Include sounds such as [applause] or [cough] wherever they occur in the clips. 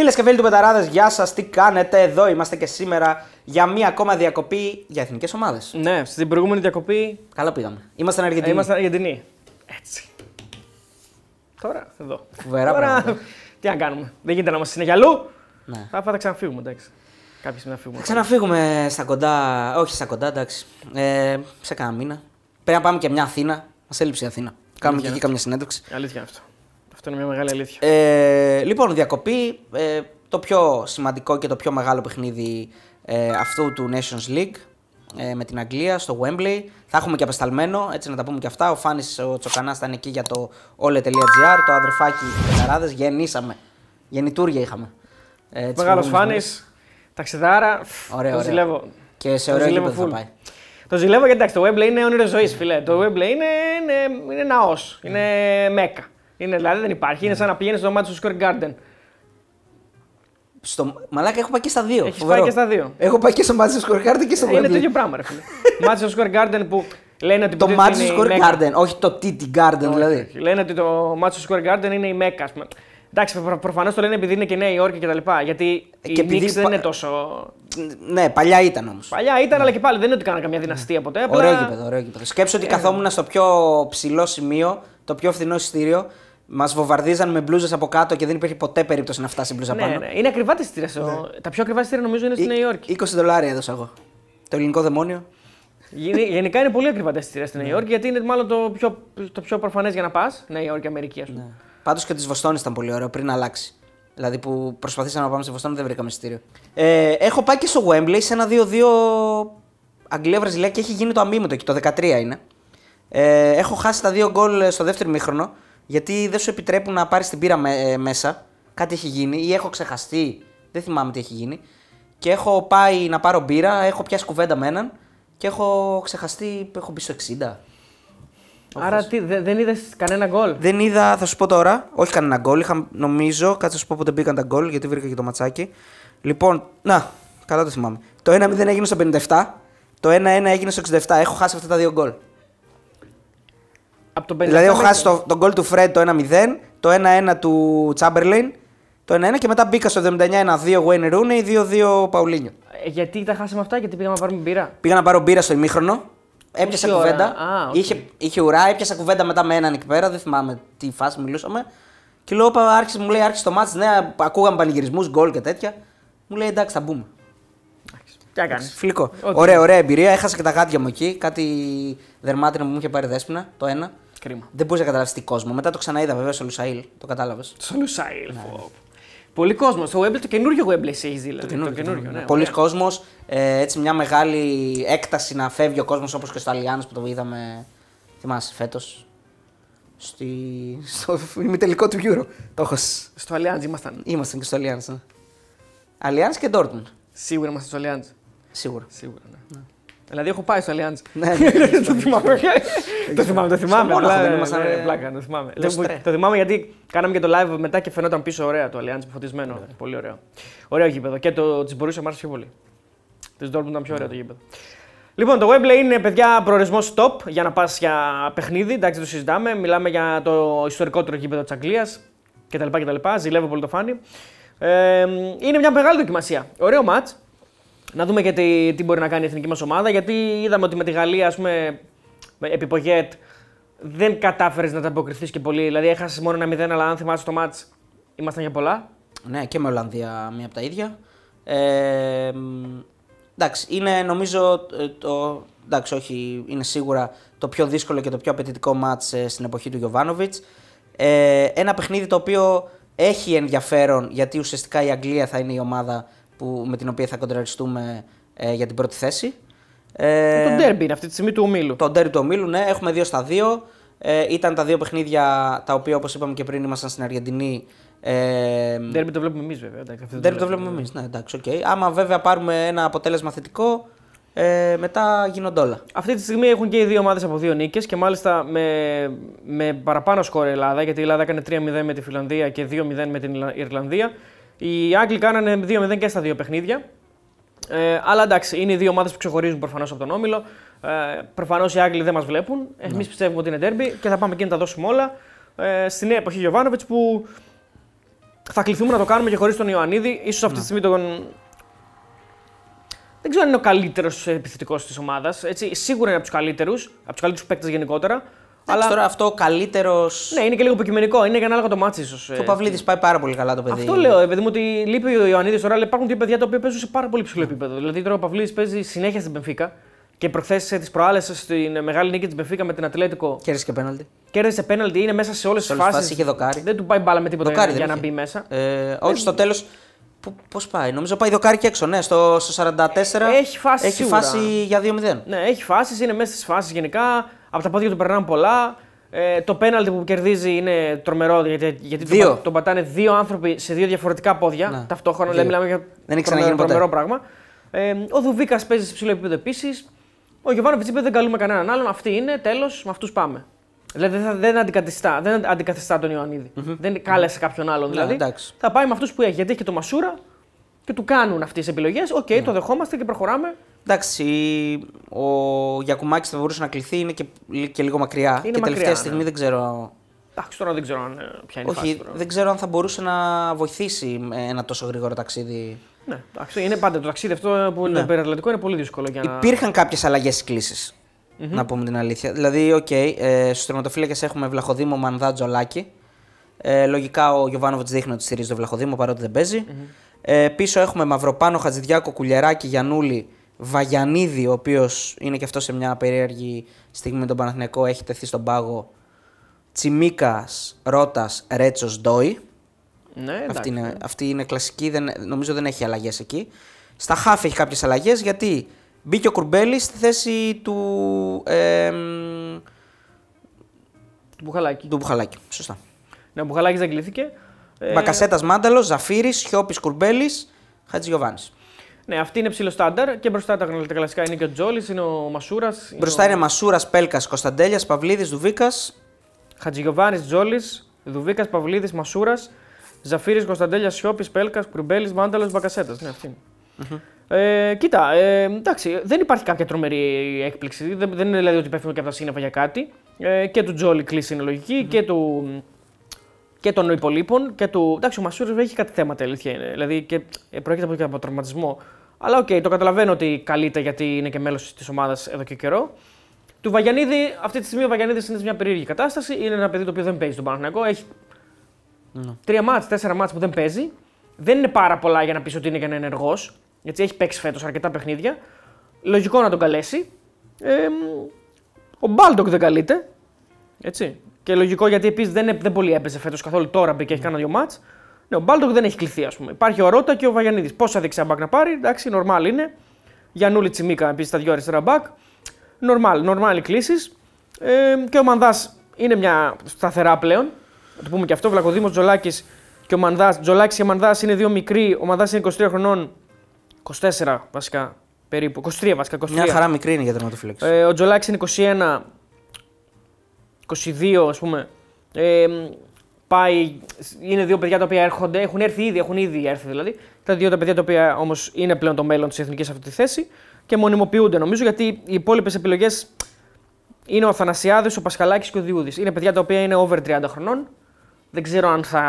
Φίλες και φίλοι του Πεταράδες, γεια σας. Τι κάνετε, εδώ είμαστε και σήμερα για μία ακόμα διακοπή για εθνικές ομάδες. Ναι, στην προηγούμενη διακοπή. Καλά πήγαμε. Είμαστε Αργεντινοί. Είμαστε Αργεντινοί. Έτσι. Τώρα, εδώ. Φοβερά Τώρα... Πράγματα. [laughs] Τι να κάνουμε. Δεν γίνεται να είμαστε είναι αλλού. Ναι. Θα, θα ξαναφύγουμε, εντάξει. Κάποια στιγμή να φύγουμε. ξαναφύγουμε στα κοντά. Όχι στα κοντά, εντάξει. Ε, σε κανένα μήνα. Πρέπει να πάμε και μια Αθήνα. Μας έλειψε η Αθήνα. Κάνουμε και εκεί καμιά συνέντευξη. Αλήθεια αυτό. Αυτό μια μεγάλη αλήθεια. Ε, λοιπόν, διακοπή. Ε, το πιο σημαντικό και το πιο μεγάλο παιχνίδι ε, αυτού του Nations League ε, με την Αγγλία στο Wembley. Θα έχουμε και απεσταλμένο, έτσι να τα πούμε και αυτά. Ο Φάνης ο Τσοκανάς ήταν εκεί για το ole.gr, το αδερφάκι Πεταράδες. Γεννήσαμε. Γεννητούρια είχαμε. Ε, Μεγάλο Φάνης, ταξιδάρα. ωραία. το ζηλεύω. Και σε ωραίο γήπεδο θα πάει. Το ζηλεύω γιατί το Wembley είναι όνειρο ζωής, φίλε. Το Wembley είναι, είναι, είναι ναός. Είναι μέκα. Είναι, δηλαδή δεν υπάρχει. Είναι ναι. σαν να πηγαίνεις στο Madison Square Garden. Στο... Μαλάκα έχω πάει και στα δύο. Έχεις πάει και στα δύο. Έχω πάει και στο Madison Square Garden και στο Wembley. Ε, είναι το ίδιο πράγμα, ρε φίλε. [laughs] Madison Square Garden που λένε ότι. Το Madison Square Garden, όχι το TT Garden δηλαδή. Λένε ότι το Madison Square Garden είναι η Μέκα, ας πούμε. Εντάξει, προ- προφανώς το λένε επειδή είναι και Νέα Υόρκη κτλ. Γιατί ε, και η δεν είναι τόσο. Ναι, παλιά ήταν όμως. Παλιά ήταν, ναι. αλλά και πάλι δεν είναι ότι κάνανε καμιά δυναστεία ποτέ. Απλά... Ωραίο γήπεδο, ωραίο γήπεδο. Σκέψω ότι ε, καθόμουν στο πιο ψηλό σημείο, το πιο φθηνό εισιτήριο Μας βομβαρδίζαν με μπλούζες από κάτω και δεν υπήρχε ποτέ περίπτωση να φτάσει μπλούζα ναι, πάνω. Ναι. Είναι ακριβά τα εισιτήρια. Ναι. Τα πιο ακριβά εισιτήρια νομίζω είναι στη Νέα Υόρκη. 20 δολάρια έδωσα εγώ. Το ελληνικό δαιμόνιο. [laughs] Γενικά είναι πολύ ακριβά τα εισιτήρια στη Νέα ναι. Υόρκη γιατί είναι μάλλον το πιο, το πιο προφανές για να πας. Νέα Υόρκη, Αμερική, ας πούμε. Ναι. Πάντως και της Βοστόνης ήταν πολύ ωραίο πριν αλλάξει. Δηλαδή που προσπαθήσαμε να πάμε στη Βοστόνη δεν βρήκαμε εισιτήριο. Ε, έχω πάει και στο Wembley σε ένα 2-2 Αγγλία-Βραζιλία και έχει γίνει το αμήμητο εκεί, το 13 είναι. Ε, έχω χάσει τα δύο γκολ στο δεύτερο μήχρονο. Γιατί δεν σου επιτρέπουν να πάρεις την πύρα με, ε, μέσα. Κάτι έχει γίνει ή έχω ξεχαστεί. Δεν θυμάμαι τι έχει γίνει. Και έχω πάει να πάρω μπύρα, έχω πιάσει κουβέντα με έναν και έχω ξεχαστεί. Έχω μπει στο 60. Άρα τι, δεν είδες κανένα γκολ. Δεν είδα, θα σου πω τώρα, όχι κανένα γκολ. Είχα, νομίζω, κάτσε να σου πω πότε μπήκαν τα γκολ, γιατί βρήκα και το ματσάκι. Λοιπόν, να, καλά το θυμάμαι. Το 1-0 έγινε στο 57, το 1-1 έγινε στο 67. Έχω χάσει αυτά τα δύο γκολ από τον δηλαδή, έχω χάσει τον γκολ του Φρέντ το 1-0, το 1-1 του Τσάμπερλιν, το 1-1 και μετά μπήκα στο 79-1-2 Wayne η 2-2 Παουλίνιο. Γιατί τα χάσαμε αυτά, γιατί πήγαμε να πάρουμε μπύρα. Πήγα να πάρω μπύρα στο ημίχρονο. Έπιασα κουβέντα. Α, okay. είχε, είχε ουρά, έπιασα κουβέντα μετά με έναν εκεί πέρα. Δεν θυμάμαι τι φάση μιλούσαμε. Και λέω, άρχισε, μου λέει, άρχισε το μάτι. Ναι, ακούγαμε πανηγυρισμούς, γκολ και τέτοια. Μου λέει, εντάξει, θα μπούμε. Τι έκανε. Φιλικό. Ωραία, ωραία εμπειρία. Έχασα και τα γάτια μου εκεί. Κάτι δερμάτινο που μου είχε πάρει δέσπινα, το ένα. Κρίμα. Δεν μπορείς να καταλάβεις τι κόσμο. Μετά το ξαναείδα βέβαια στο Λουσαήλ. Το κατάλαβες. Στο Λουσαήλ. Ναι. Πολύ κόσμος. Το, Wembley, το καινούριο Wembley έχει δηλαδή. Το καινούριο. καινούριο ναι, Πολλοί κόσμος. Ε, έτσι μια μεγάλη έκταση να φεύγει ο κόσμος όπως και στο Αλιάνο που το είδαμε. Θυμάσαι φέτος. Στη... Στο ημιτελικό του Euro. Το έχω. Στο Allianz ήμασταν. Ήμασταν και στο Allianz. Ναι. και Ντόρτμουντ. Σίγουρα είμαστε στο Allianz. Σίγουρα. Σίγουρα ναι. Δηλαδή έχω πάει στο Αλιάντζ. Ναι, [laughs] ναι, ναι, το θυμάμαι. Το θυμάμαι, το θυμάμαι. Πλάκα, το θυμάμαι. Το θυμάμαι γιατί κάναμε και το live μετά και φαινόταν πίσω ωραία το Αλιάντζ φωτισμένο. Πολύ ωραίο. Ωραίο γήπεδο και το τη μπορούσε να πιο πολύ. Της Ντόρκμουντ ήταν πιο ωραίο το γήπεδο. Λοιπόν, το Webley είναι παιδιά προορισμός top για να πας για παιχνίδι. Εντάξει, το συζητάμε. Μιλάμε για το ιστορικότερο γήπεδο της Αγγλίας κτλ. Ζηλεύω πολύ το φάνη. Ε, είναι μια μεγάλη δοκιμασία. Ωραίο match. Να δούμε και τι, μπορεί να κάνει η εθνική μας ομάδα. Γιατί είδαμε ότι με τη Γαλλία, ας πούμε, επί Πογέτ, δεν κατάφερες να τα αποκριθεί και πολύ. Δηλαδή, έχασες μόνο ένα 0, αλλά αν θυμάσαι το μάτ, ήμασταν για πολλά. Ναι, και με Ολλανδία μία από τα ίδια. Ε, εντάξει, είναι νομίζω ε, το. Εντάξει, όχι, είναι σίγουρα το πιο δύσκολο και το πιο απαιτητικό μάτ ε, στην εποχή του Γιωβάνοβιτ. Ε, ένα παιχνίδι το οποίο έχει ενδιαφέρον γιατί ουσιαστικά η Αγγλία θα είναι η ομάδα που, με την οποία θα κοντραριστούμε ε, για την πρώτη θέση. Ε, το ντέρμπι είναι αυτή τη στιγμή του ομίλου. Το ντέρμπι του ομίλου, ναι. Έχουμε δύο στα δύο. Ε, ήταν τα δύο παιχνίδια τα οποία, όπως είπαμε και πριν, ήμασταν στην Αργεντινή. Ε, ντέρμπι το βλέπουμε εμείς, βέβαια. Ντέρμπι το βλέπουμε εμείς. Ναι, εντάξει, okay. Άμα βέβαια πάρουμε ένα αποτέλεσμα θετικό, ε, μετά γίνονται όλα. Αυτή τη στιγμή έχουν και οι δύο ομάδες από δύο νίκες και μάλιστα με, με παραπάνω σκορ η Ελλάδα, γιατί η Ελλάδα έκανε 3-0 με τη Φιλανδία και 2-0 με την Ιρλανδία. Οι Άγγλοι κάνανε 2-0 και στα δύο παιχνίδια. Ε, αλλά εντάξει, είναι οι δύο ομάδες που ξεχωρίζουν προφανώς από τον όμιλο. Ε, προφανώς οι Άγγλοι δεν μας βλέπουν. Εμείς ναι. πιστεύουμε ότι είναι τέρμπι και θα πάμε εκεί να τα δώσουμε όλα. Ε, στη νέα εποχή Γιωβάνοβιτ που θα κληθούμε να το κάνουμε και χωρίς τον Ιωαννίδη. σω αυτή τη ναι. στιγμή τον. Δεν ξέρω αν είναι ο καλύτερος επιθετικός της ομάδας. Σίγουρα είναι από τους καλύτερους, από τους καλύτερους παίκτες γενικότερα. Αλλά... Τώρα αυτό καλύτερος. Ναι, είναι και λίγο υποκειμενικό. Είναι και ανάλογα το μάτσο, ίσω. Το Παυλίδης πάει πάρα πολύ καλά το παιδί. Αυτό λέω, επειδή μου, ότι λείπει ο Ιωαννίδης τώρα, αλλά υπάρχουν δύο παιδιά τα οποία παίζουν σε πάρα πολύ ψηλό επίπεδο. Δηλαδή τώρα ο Παυλίδης παίζει συνέχεια στην Πενφύκα. Και προχθές τη προάλλες στην μεγάλη νίκη της Μπεφίκα με την Ατλέτικο. Κέρδισε και πέναλτι. Κέρδισε πέναλτι, είναι μέσα σε όλες τι φάσει. Είχε δοκάρι. Δεν του πάει μπάλα με τίποτα δοκάρι, για να μπει μέσα. Ε, όχι, στο τέλος. Πώς πάει, νομίζω πάει δοκάρι και έξω. Ναι, στο, 44 έχει φάσει έχει φάση για 2-0. Ναι, έχει φάσεις, είναι μέσα στις φάσεις γενικά. Από τα πόδια του περνάνε πολλά. Ε, το πέναλτι που κερδίζει είναι τρομερό γιατί, γιατί τον, τον, πατάνε δύο άνθρωποι σε δύο διαφορετικά πόδια να. ταυτόχρονα. Δηλαδή, μιλάμε για Δεν τρομερό, τρομερό πράγμα. Ε, ο Δουβίκας παίζει σε ψηλό επίπεδο επίσης. Ο Γιωβάνο Βιτσίπε δεν καλούμε κανέναν άλλον. Αυτή είναι, τέλος, με αυτούς πάμε. Δηλαδή δεν, θα, αντικαθιστά, δεν αντικαθιστά τον ιωαννιδη mm-hmm. Δεν κάλεσε κάποιον άλλον ναι, δηλαδή. θα πάει με αυτούς που έχει. Γιατί έχει και το Μασούρα και του κάνουν αυτές τις επιλογές. Οκ, okay, ναι. το δεχόμαστε και προχωράμε. Εντάξει, ο Γιακουμάκης θα μπορούσε να κληθεί, είναι και, και λίγο μακριά. Είναι και μακριά, τελευταία στιγμή ναι. δεν ξέρω. Εντάξει, τώρα δεν ξέρω αν, ε, ποια είναι Όχι, η φάση δεν ξέρω αν θα μπορούσε να βοηθήσει ένα τόσο γρήγορο ταξίδι. Ναι, είναι πάντα το ταξίδι αυτό που είναι ναι. περιατλαντικό είναι πολύ δύσκολο. Για να... Υπήρχαν κάποιες αλλαγές κλήσει. Mm-hmm. Να πούμε την αλήθεια. Δηλαδή, οκ, ε, στους τερματοφύλακες έχουμε Βλαχοδήμο, Μανδά, Τζολάκη. Ε, λογικά ο Γιωβάνοβιτ δείχνει ότι στηρίζει το Βλαχοδήμο παρότι δεν παίζει. Mm-hmm. Ε, πίσω έχουμε Μαυροπάνο, Χατζηδιάκο, Κουλιαράκη, Γιανούλη, Βαγιανίδη, ο οποίος είναι και αυτός σε μια περίεργη στιγμή με τον Παναθηναϊκό, έχει τεθεί στον πάγο. Τσιμίκας, Ρότας, Ρέτσος, Ντόι. Ναι, αυτή, είναι, ναι. αυτή είναι κλασική, δεν, νομίζω δεν έχει αλλαγές εκεί. Στα χάφη έχει κάποιες αλλαγές γιατί μπήκε ο Κουρμπέλη στη θέση του. Ε, του Μπουχαλάκη. Του Μπουχαλάκη, σωστά. Ναι, ο Μπουχαλάκης δεν κλείθηκε. Μπακασέτας Μάνταλος, ζαφίρη, Χιόπη Κουρμπέλη, ναι, αυτή είναι ψηλό στάνταρ και μπροστά τα κλασικά είναι και ο Τζόλης, είναι ο Μασούρας. Μπροστά είναι, Μασούρας, Πέλκας, Κωνσταντέλιας, Παυλίδης, Δουβίκας. Χατζηγιοβάνη Τζόλης, Δουβίκας, Παυλίδης, Μασούρας. Ζαφίρη, Κωνσταντέλιας, Σιώπης, Πέλκας, Κρουμπέλη, Μάνταλος, Μπακασέτας. Ναι, αυτή Ε, κοίτα, ε, εντάξει, δεν υπάρχει κάποια τρομερή έκπληξη. Δεν, δεν είναι δηλαδή ότι πέφτουμε και από τα σύννεφα για κάτι. Ε, και του Τζόλι κλείσει είναι λογική mm-hmm. και του και των υπολείπων και του. Εντάξει, ο Μασούρας έχει κάτι θέματα, αλήθεια Δηλαδή, και, ε, προέρχεται από, από τραυματισμό. Αλλά οκ, okay, το καταλαβαίνω ότι καλείται γιατί είναι και μέλος της ομάδας εδώ και καιρό. Του Βαγιανίδη, αυτή τη στιγμή ο Βαγιανίδης είναι σε μια περίεργη κατάσταση. Είναι ένα παιδί το οποίο δεν παίζει τον Παναγενικό. Έχει ναι. τρία μάτς, τέσσερα μάτς που δεν παίζει. Δεν είναι πάρα πολλά για να πεις ότι είναι και ένα ενεργό. Γιατί έχει παίξει φέτος αρκετά παιχνίδια. Λογικό να τον καλέσει. Ε, ο Μπάλτοκ δεν καλείται. Έτσι. Και λογικό γιατί επίσης δεν, δεν πολύ έπαιζε φέτος καθόλου τώρα μπήκε, έχει κάνει δύο μάτς. Ναι, ο Μπάλτοκ δεν έχει κληθεί, ας πούμε. Υπάρχει ο Ρότα και ο Βαγιανίδης. Πόσα δεξιά μπακ να πάρει, εντάξει, νορμάλ είναι. Γιανούλη Τσιμίκα επίσης τα δυο αριστερά μπακ. Νορμάλ, νορμάλ οι κλήσεις. Ε, και ο Μανδάς είναι μια σταθερά πλέον. Να το πούμε και αυτό. Βλακοδήμος Τζολάκης και ο Μανδάς. Τζολάκης και Μανδάς είναι δύο μικροί. Ο Μανδάς είναι 23 χρονών. 24 βασικά περίπου. 23 βασικά. 23. Μια χαρά μικρή είναι για τερματοφύλαξη. Ε, ο Τζολάκης είναι 21. 22 ας πούμε. Ε, πάει, είναι δύο παιδιά τα οποία έρχονται, έχουν έρθει ήδη, έχουν ήδη έρθει δηλαδή. Τα δύο τα παιδιά τα οποία όμως είναι πλέον το μέλλον της εθνικής αυτή τη θέση και μονιμοποιούνται νομίζω γιατί οι υπόλοιπες επιλογές είναι ο Αθανασιάδης, ο Πασχαλάκης και ο Διούδης. Είναι παιδιά τα οποία είναι over 30 χρονών. Δεν ξέρω αν θα.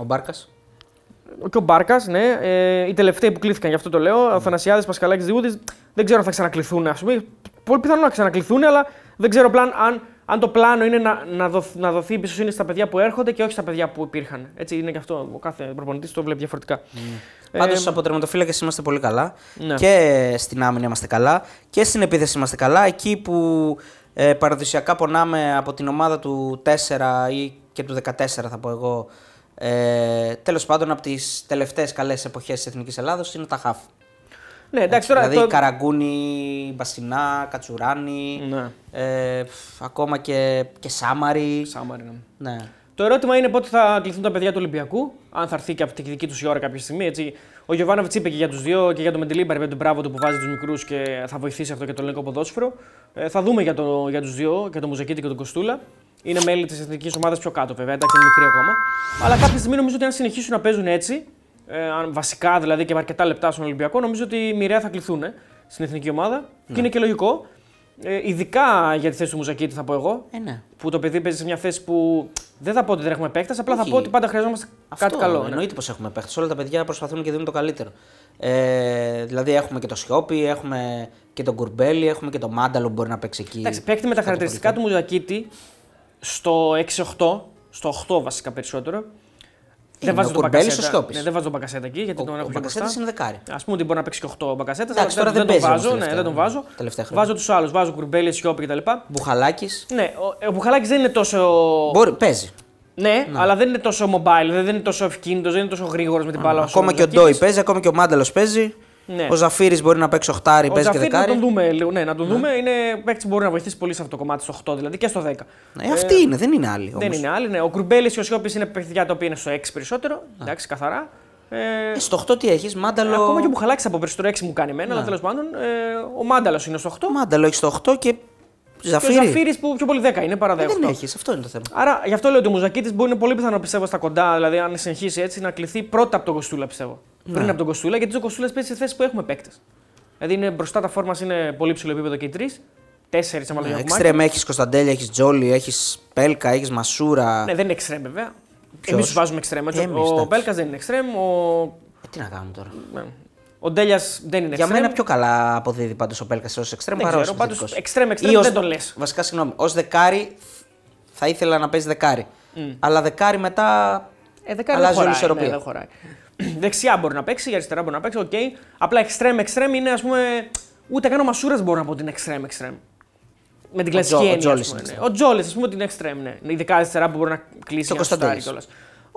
Ο Μπάρκας. Και ο Μπάρκας, ναι. Ε, οι τελευταίοι που κλείθηκαν, γι' αυτό το λέω. Mm. Ναι. Ο Θανασιάδη, Πασχαλάκης, Διούδης. Δεν ξέρω αν θα ξανακληθούν, ας πούμε. Πολύ πιθανό να ξανακληθούν, αλλά δεν ξέρω πλάν αν αν το πλάνο είναι να, να, δοθ, να δοθεί εμπιστοσύνη στα παιδιά που έρχονται και όχι στα παιδιά που υπήρχαν. Έτσι είναι και αυτό. Ο κάθε προπονητής το βλέπει διαφορετικά. Mm. Ε, Πάντω από τερματοφύλακες είμαστε πολύ καλά. Ναι. Και στην άμυνα είμαστε καλά. Και στην επίθεση είμαστε καλά. Εκεί που ε, παραδοσιακά πονάμε από την ομάδα του 4 ή και του 14, θα πω εγώ. Ε, Τέλος πάντων, από τις τελευταίες καλές εποχές της Εθνικής Ελλάδος είναι τα χαφ. Ναι, εντάξει, τώρα, δηλαδή το... Καραγκούνι, Μπασινά, Κατσουράνη, ναι. ε, ακόμα και, και Σάμαρι Σάμαρι, ναι. ναι. Το ερώτημα είναι πότε θα κληθούν τα παιδιά του Ολυμπιακού, αν θα έρθει και από τη δική τους η ώρα κάποια στιγμή. Έτσι. Ο Γιωβάνοβιτ είπε και για τους δύο και για τον Μεντιλίμπαρ, είπε τον μπράβο του που βάζει τους μικρούς και θα βοηθήσει αυτό και το ελληνικό ποδόσφαιρο. Ε, θα δούμε για, το, για τους δύο, για τον Μουζακίτη και τον Κοστούλα. Είναι μέλη της εθνικής ομάδας πιο κάτω, βέβαια, εντάξει, είναι μικρή ακόμα. Αλλά κάποια στιγμή νομίζω ότι αν συνεχίσουν να παίζουν έτσι, ε, βασικά δηλαδή και με αρκετά λεπτά στον Ολυμπιακό, νομίζω ότι μοιραία θα κληθούν ε, στην εθνική ομάδα. Ναι. Και είναι και λογικό. Ε, ειδικά για τη θέση του Μουζακίτη, θα πω εγώ. Ε, ναι. Που το παιδί παίζει σε μια θέση που δεν θα πω ότι δεν έχουμε παίχτε, απλά Όχι. θα πω ότι πάντα χρειαζόμαστε Αυτό, κάτι καλό. Εννοείται πως έχουμε παίχτε. Όλα τα παιδιά προσπαθούν και δίνουν το καλύτερο. Ε, δηλαδή έχουμε και το Σιόπι, έχουμε και τον Κουρμπέλι, έχουμε και το Μάνταλο που μπορεί να παίξει εκεί. Εντάξει, παίχτη με τα χαρακτηριστικά του Μουζακίτη στο 6-8, στο 8 βασικά περισσότερο, ε, δεν βάζω τον Μπακασέτα. Ναι, δεν βάζω τον Μπακασέτα εκεί γιατί ο, τον έχω μπροστά. Ο είναι δεκάρι. Ας πούμε ότι μπορεί να παίξει και 8 Μπακασέτα. αλλά τώρα δεν, δεν, τον βάζω. Ναι, δεν τον βάζω. Ναι, ναι. Βάζω τους άλλους. Βάζω Κουρμπέλη, Σιόπη κτλ. Μπουχαλάκης. Ναι, ο, ε, ο δεν είναι τόσο. Μπορεί, παίζει. Ναι, ναι, αλλά δεν είναι τόσο mobile, δεν είναι τόσο ευκίνητος, δεν είναι τόσο γρήγορος με την μπάλα. Ακόμα και ο Ντόι παίζει, ακόμα και ο Μάνταλος παίζει. Ναι. Ο Ζαφίρη μπορεί να παίξει 8, παίζει και 10. Να τον δούμε λίγο. Ναι, να τον ναι. δούμε. Είναι παίκτης που μπορεί να βοηθήσει πολύ σε αυτό το κομμάτι στο 8, δηλαδή και στο 10. Ναι, ε, αυτή είναι, δεν είναι άλλη. Δεν είναι άλλη. Ναι. Ο Κρουμπέλη και ο Σιώπης είναι παιχνιδιά τα οποία είναι στο 6 περισσότερο. Ναι. Εντάξει, καθαρά. Ε, ε στο 8 τι έχεις, Μάνταλο. Ακόμα και που χαλάξει από περισσότερο 6 μου κάνει εμένα, αλλά ναι. τέλος πάντων ε, ο Μάνταλος είναι στο 8. Μάνταλο έχει στο 8 και Ζαφύρι. Ζαφύρι που πιο πολύ 10 είναι παρά ε, Δεν έχεις, αυτό είναι το θέμα. Άρα γι' αυτό λέω ότι ο Μουζακίτης μπορεί είναι πολύ πιθανό πιστεύω στα κοντά, δηλαδή αν συνεχίσει έτσι να κληθεί πρώτα από τον Κοστούλα πιστεύω. Ναι. Πριν από τον Κοστούλα, γιατί ο Κοστούλας πέσει σε θέσεις που έχουμε παίκτες. Δηλαδή είναι μπροστά τα φόρμας είναι πολύ ψηλό επίπεδο και οι τρεις. Τέσσερις άμα ναι, μάλλον. Εξτρέμ έχεις Κωνσταντέλια, έχεις Τζόλι, έχεις Πέλκα, έχεις Μασούρα. Ναι, δεν είναι εξτρέμ βέβαια. Εμεί του βάζουμε εξτρέμ. ο Πέλκας δεν είναι εξτρέμ. Ο... Ε, τι να κάνουμε τώρα. Ναι. Ο Ντέλιας δεν είναι Για extreme. μένα πιο καλά αποδίδει πάντως ο Πέλκας ως εξτρέμ παρά ω Πάντω εξτρέμ, εξτρέμ δεν τον λες. Βασικά, συγγνώμη, ως δεκάρι θα ήθελα να παίζει δεκάρι. Mm. Αλλά δεκάρι μετά. Ε, δεκάρι αλλάζει όλη η ναι, ισορροπία. [clears throat] Δεξιά μπορεί να παίξει, αριστερά μπορεί να παίξει. Okay. Απλά εξτρέμ, εξτρέμ είναι ας πούμε. Ούτε καν ο Μασούρας μπορεί να πω ότι είναι εξτρέμ, εξτρέμ. Με την κλασική έννοια. Ναι. Ο Τζόλι, ας πούμε, ότι είναι εξτρέμ. Ναι. Ειδικά αριστερά που μπορεί να κλείσει το κοστάρι κιόλα.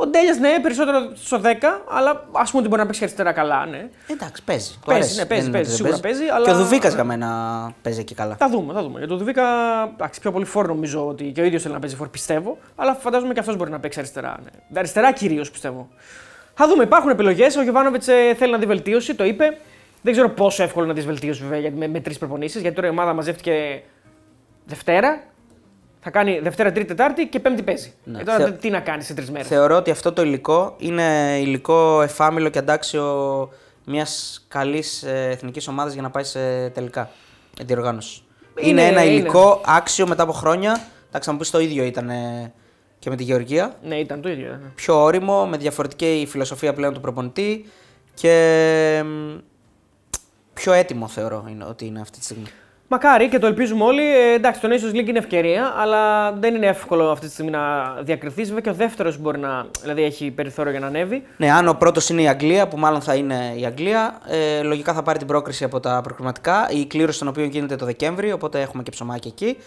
Ο Ντέλιας ναι, περισσότερο στο 10, αλλά ας πούμε ότι μπορεί να παίξει αριστερά καλά. Ναι. Εντάξει, παίζει. Παίζει, ναι, παίζει, παίζει, σίγουρα παίζει. αλλά... Και ο Δουβίκας για παίζει εκεί καλά. Θα δούμε, θα δούμε. Για τον Δουβίκα, εντάξει, πιο πολύ φόρ νομίζω ότι και ο ίδιος θέλει να παίζει φόρ, πιστεύω. Αλλά φαντάζομαι και αυτός μπορεί να παίξει αριστερά. Ναι. Αριστερά κυρίως πιστεύω. Θα δούμε, υπάρχουν επιλογές. Ο Γιωβάνοβιτ ε, θέλει να δει βελτίωση, το είπε. Δεν ξέρω πόσο εύκολο να δεις βελτίωση βέβαια με, με τρεις προπονήσεις, γιατί τώρα η ομάδα μαζεύτηκε Δευτέρα θα κάνει Δευτέρα, Τρίτη, Τετάρτη και Πέμπτη παίζει. Ναι. Ε, τώρα τι να κάνει σε τρεις μέρες. Θεωρώ ότι αυτό το υλικό είναι υλικό εφάμιλο και αντάξιο μιας καλής ε, εθνικής ομάδας για να πάει σε τελικά διοργάνωση. Είναι, ένα υλικό άξιο μετά από χρόνια. Θα να το ίδιο ήταν ε, και με τη Γεωργία. Ναι, ήταν το ίδιο. Ναι. Πιο όριμο, με διαφορετική φιλοσοφία πλέον του προπονητή και πιο έτοιμο θεωρώ ότι είναι αυτή τη στιγμή. Μακάρι και το ελπίζουμε όλοι. Ε, εντάξει, το Nations League είναι ευκαιρία, αλλά δεν είναι εύκολο αυτή τη στιγμή να διακριθείς. Βέβαια και ο δεύτερος μπορεί να. δηλαδή έχει περιθώριο για να ανέβει. Ναι, αν ο πρώτος είναι η Αγγλία, που μάλλον θα είναι η Αγγλία, ε, λογικά θα πάρει την πρόκριση από τα προκριματικά. Η κλήρωση των οποίων γίνεται το Δεκέμβρη, οπότε έχουμε και ψωμάκι εκεί.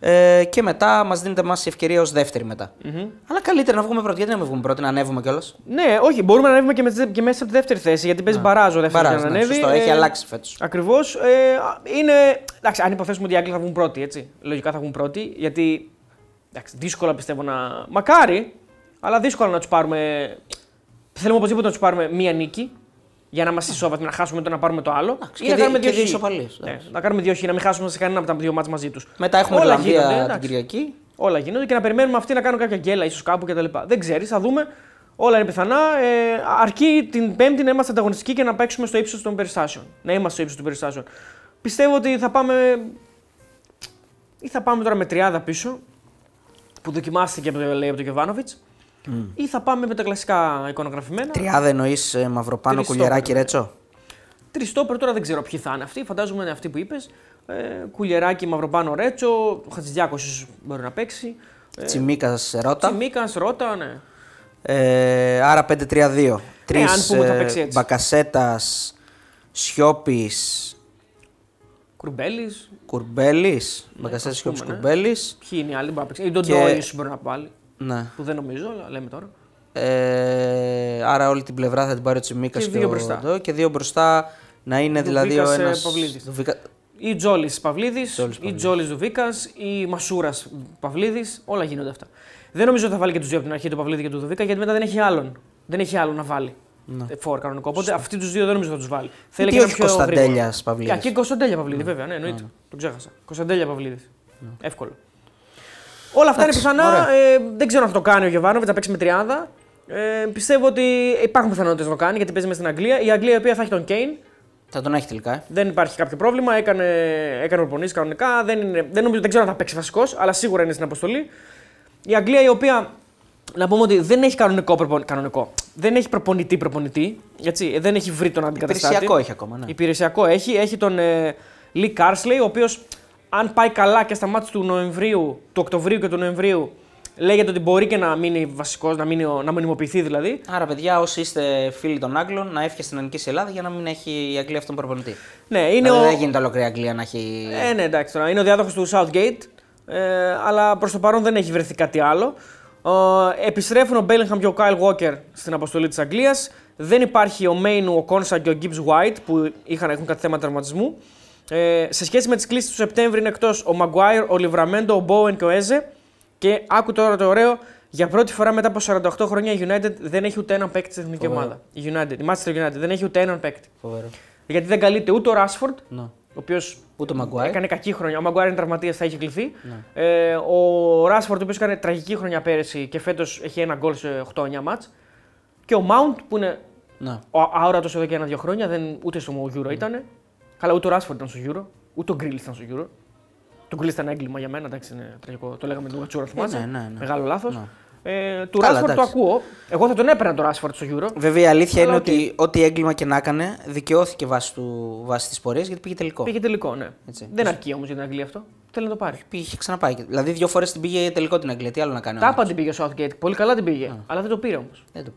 Ε, και μετά μας δίνεται εμά η ευκαιρία ως δεύτερη Αλλά καλύτερα να βγούμε πρώτη. Γιατί να μην βγούμε πρώτη, να ανέβουμε κιόλας. Ναι, όχι, μπορούμε να ανέβουμε και, με, και μέσα από τη δεύτερη θέση. Γιατί παίζει μπαράζο μπαράζ θέση. Ναι, να ανέβει. Σωστό, έχει ε, αλλάξει φέτος. Ακριβώς. Ε, είναι. Εντάξει, αν υποθέσουμε ότι οι Άγγλοι θα βγουν πρώτοι, έτσι. Λογικά θα βγουν πρώτοι. Γιατί. Εντάξει, δύσκολα πιστεύω να. Μακάρι, αλλά δύσκολα να τους πάρουμε. Θέλουμε οπωσδήποτε να τους πάρουμε μία νίκη για να μα ισόβαθμοι, να χάσουμε το να πάρουμε το άλλο. Ή ναι, να κάνουμε δύο χι. Να κάνουμε δύο χι, να μην χάσουμε σε κανένα από τα δύο μάτια μαζί τους. Μετά έχουμε όλα την Κυριακή. Όλα γίνονται και να περιμένουμε αυτοί να κάνουν κάποια γκέλα, ίσως κάπου κτλ. Δεν ξέρεις, θα δούμε. Όλα είναι πιθανά. Ε, αρκεί την Πέμπτη να είμαστε ανταγωνιστικοί και να παίξουμε στο ύψος των περιστάσεων. Να είμαστε στο ύψος των περιστάσεων. Πιστεύω ότι θα πάμε. ή θα πάμε τώρα με τριάδα πίσω που δοκιμάστηκε από τον λέει, ή θα πάμε με τα κλασικά εικονογραφημένα. Τριάδε εννοείς ε, Μαυροπάνο, Κουλιεράκι, ναι. Ρέτσο. Τριστόπερ τώρα δεν ξέρω ποιοι θα είναι αυτοί. Φαντάζομαι είναι αυτοί που είπες. Ε, κουλιεράκι, Μαυροπάνο, Ρέτσο. Χατζηδιάκο μπορεί να παίξει. Ε, Τσιμίκας, Ρότα. Τσιμίκας, Ρότα, ναι. Ε, άρα 5-3-2. Τρει ε, ε Μπακασέτας, Σιώπης. Κουρμπέλης. Κουρμπέλης. Ναι, Μπακασέτας, Σιώπη, ναι. Κουρμπέλης. Ποιοι είναι οι άλλοι που να παίξει. Η ε, μπορεί να πάλι. Ναι. Που δεν νομίζω, αλλά λέμε τώρα. Ε, άρα όλη την πλευρά θα την πάρει ο Τσιμίκας και, και, δύο μπροστά. και δύο μπροστά να είναι Δουβίκας δηλαδή ο ε, ένας. Δουβίκα... Ή Τζόλης Παυλίδης, ή Τζόλης Δουβίκας, ή Μασούρας Παυλίδης. Όλα γίνονται αυτά. Δεν νομίζω ότι θα βάλει και τους δύο από την αρχή, του Παυλίδη και του Δουβίκα, γιατί μετά δεν έχει άλλον. Δεν έχει άλλον να βάλει. Ναι. Ε, Φόρ κανονικό. Οπότε αυτοί τους δύο δεν νομίζω θα τους βάλει. Ε, Θέλει και ο Κωνσταντέλιας Παυλίδης. Και Κωνσταντέλια Παυλίδη, ναι. βέβαια, ναι, εννοείται. Ναι. Τον ξέχασα. Κωνσταντέλια Παυλίδης. Ναι. Εύκολο. Όλα αυτά είναι πιθανά. Ε, δεν ξέρω αν θα το κάνει ο Γεβάνοβιτ, θα παίξει με τριάδα. Ε, πιστεύω ότι υπάρχουν πιθανότητες να το κάνει γιατί παίζει στην Αγγλία. Η Αγγλία η οποία θα έχει τον Κέιν. Θα τον έχει τελικά. Ε. Δεν υπάρχει κάποιο πρόβλημα. Έκανε, έκανε κανονικά. Δεν, είναι, δεν, νομίζω, δεν ξέρω αν θα παίξει βασικός, αλλά σίγουρα είναι στην αποστολή. Η Αγγλία η οποία να πούμε ότι δεν έχει κανονικό, προπον... κανονικό. Δεν έχει προπονητή προπονητή. Έτσι. Ε, δεν έχει βρει τον αντικαταστάτη. Υπηρεσιακό έχει ακόμα. Ναι. Υπηρεσιακό έχει. Έχει τον ε, Κάρσλεϊ, ο οποίος αν πάει καλά και στα μάτια του Νοεμβρίου, του Οκτωβρίου και του Νοεμβρίου, λέγεται ότι μπορεί και να μείνει βασικός, να, μείνει, να μονιμοποιηθεί δηλαδή. Άρα, παιδιά, όσοι είστε φίλοι των Άγγλων, να έφυγε στην ελληνική Ελλάδα για να μην έχει η Αγγλία αυτόν τον προπονητή. Ναι, δηλαδή, είναι δηλαδή, ο... Δεν γίνεται ολόκληρη η Αγγλία να έχει. Ε, ναι, εντάξει, τώρα. είναι ο διάδοχος του Southgate, ε, αλλά προς το παρόν δεν έχει βρεθεί κάτι άλλο. Ε, επιστρέφουν ο Μπέλιγχαμ και ο Κάιλ Walker στην αποστολή της Αγγλίας. Δεν υπάρχει ο Μέινου, ο Κόνσα και ο Gibbs White που είχαν, έχουν κάτι θέμα τραυματισμού. Ε, σε σχέση με τις κλήσεις του Σεπτέμβρη είναι εκτός ο Μαγκουάιρ, ο Λιβραμέντο, ο Μπόεν και ο Έζε. Και άκου τώρα το ωραίο, για πρώτη φορά μετά από 48 χρόνια η United δεν έχει ούτε έναν παίκτη στην εθνική ομάδα. Η United, η Manchester United δεν έχει ούτε έναν παίκτη. Φοβερό. Γιατί δεν καλείται ούτε ο Ράσφορντ, ναι. ο οποίος έκανε κακή χρονιά. Ο Μαγκουάιρ είναι τραυματίας, θα έχει κληθεί. Ναι. Ε, ο Ράσφορντ, ο οποίος έκανε τραγική χρονιά πέρυσι και φέτος έχει ένα γκολ σε 8-9 μάτ. Και ο Μάουντ που είναι ναι. ο αόρατος εδώ και ένα-δύο χρόνια, δεν, ούτε στο Euro ήταν. Καλά, ούτε ο Ράσφορντ ήταν στο Euro, ούτε ο Γκρίλ ήταν στο Euro. Το Γκρίλ ήταν έγκλημα για μένα, εντάξει, είναι τραγικό. Το λέγαμε του Ουατσούρα, θυμάσαι. Ε, ναι, ναι, ναι. Μεγάλο λάθος. Ναι. Ε, του Ράσφορντ το ακούω. Εγώ θα τον έπαιρνα το Ράσφορντ στο Euro. Βέβαια η αλήθεια είναι ότι ό,τι έγκλημα και να έκανε δικαιώθηκε βάσει, του, της πορείας γιατί πήγε τελικό. Πήγε τελικό, ναι. Έτσι. Δεν αρκεί όμως για την Αγγλία αυτό. Θέλει να το πάρει. Πήγε, ξαναπάει. Δηλαδή δύο φορές την πήγε τελικό την Αγγλία. Τι άλλο να κάνει. Τάπα την πήγε ο Southgate. Πολύ καλά την πήγε. Αλλά δεν το πήρε όμως.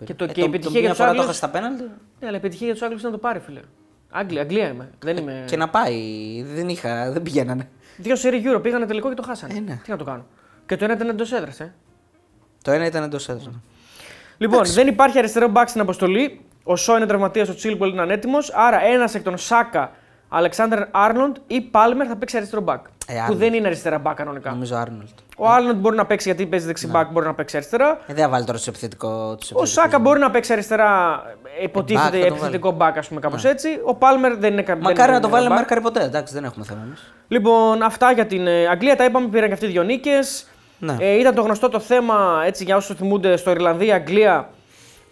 Και, το, η επιτυχία για τους Άγγλου. Ναι, αλλά επιτυχία για τους Άγγλους να το πάρει, φίλε. Άγγλια, Αγγλία είμαι. Δεν ε, είμαι... Και να πάει. Δεν είχα, δεν πηγαίνανε. Δύο σερι γύρω πήγανε τελικό και το χάσανε. Ένα. Τι να το κάνω. Και το ένα ήταν εντός έδρας. Ε. Το ένα ήταν εντός έδρας. Λοιπόν, λοιπόν δεν υπάρχει αριστερό μπακ στην αποστολή. Ο Σό είναι τραυματίας, ο Τσίλμπολ είναι ανέτοιμος. Άρα ένας εκ των Σάκα, Αλεξάνδρ Άρνοντ ή Πάλμερ θα παίξει αριστερό μπακ. Ε, που δεν είναι αριστερά μπακ κανονικά. Νομίζω Άρνολτ. Ο Άρνολτ μπορεί να παίξει γιατί παίζει δεξιμπάκ, ναι. μπορεί να παίξει αριστερά. Ε, δεν θα βάλει τώρα σε επιθετικό. Ο Σάκα μπορεί να παίξει αριστερά, ε, υποτίθεται ε, επιθετικό μπακ, ας πούμε κάπως ναι. έτσι. Ο Πάλμερ δεν είναι καμία. Μακάρι να το βάλει μάρκαρι ποτέ, εντάξει, δεν έχουμε θέμα Λοιπόν, αυτά για την ε, Αγγλία τα είπαμε, πήραν και αυτοί δύο νίκες. Ναι. Ε, ήταν το γνωστό το θέμα έτσι, για όσους θυμούνται στο Ιρλανδία-Αγγλία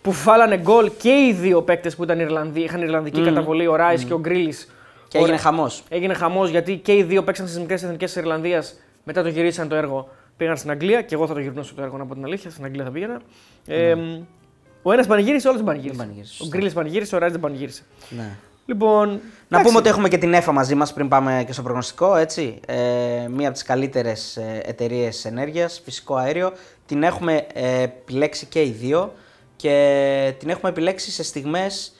που φάλανε γκολ και οι δύο παίκτες που ήταν Ιρλανδοί, είχαν Ιρλανδική mm. καταβολή, ο Ράι mm. και ο Γκρίλι έγινε χαμός. Έγινε χαμός γιατί και οι δύο παίξαν στις μικρέ εθνικές της Ιρλανδίας. Μετά το γυρίσαν το έργο, πήγαν στην Αγγλία. Και εγώ θα το γυρνούσα το έργο, να πω την αλήθεια. Στην Αγγλία θα πήγαινα. Ναι. ο ένας πανηγύρισε, όλο δεν πανηγύρισε. Ο ναι. Γκρίλι πανηγύρισε, ο Ράιτ δεν πανηγύρισε. Ναι. Λοιπόν, να πούμε ότι έχουμε και την ΕΦΑ μαζί μας πριν πάμε και στο προγνωστικό. Έτσι. Ε, μία από τις καλύτερες εταιρείες ενέργειας, φυσικό αέριο. Την έχουμε ε, επιλέξει και οι δύο και ε, την έχουμε επιλέξει σε στιγμές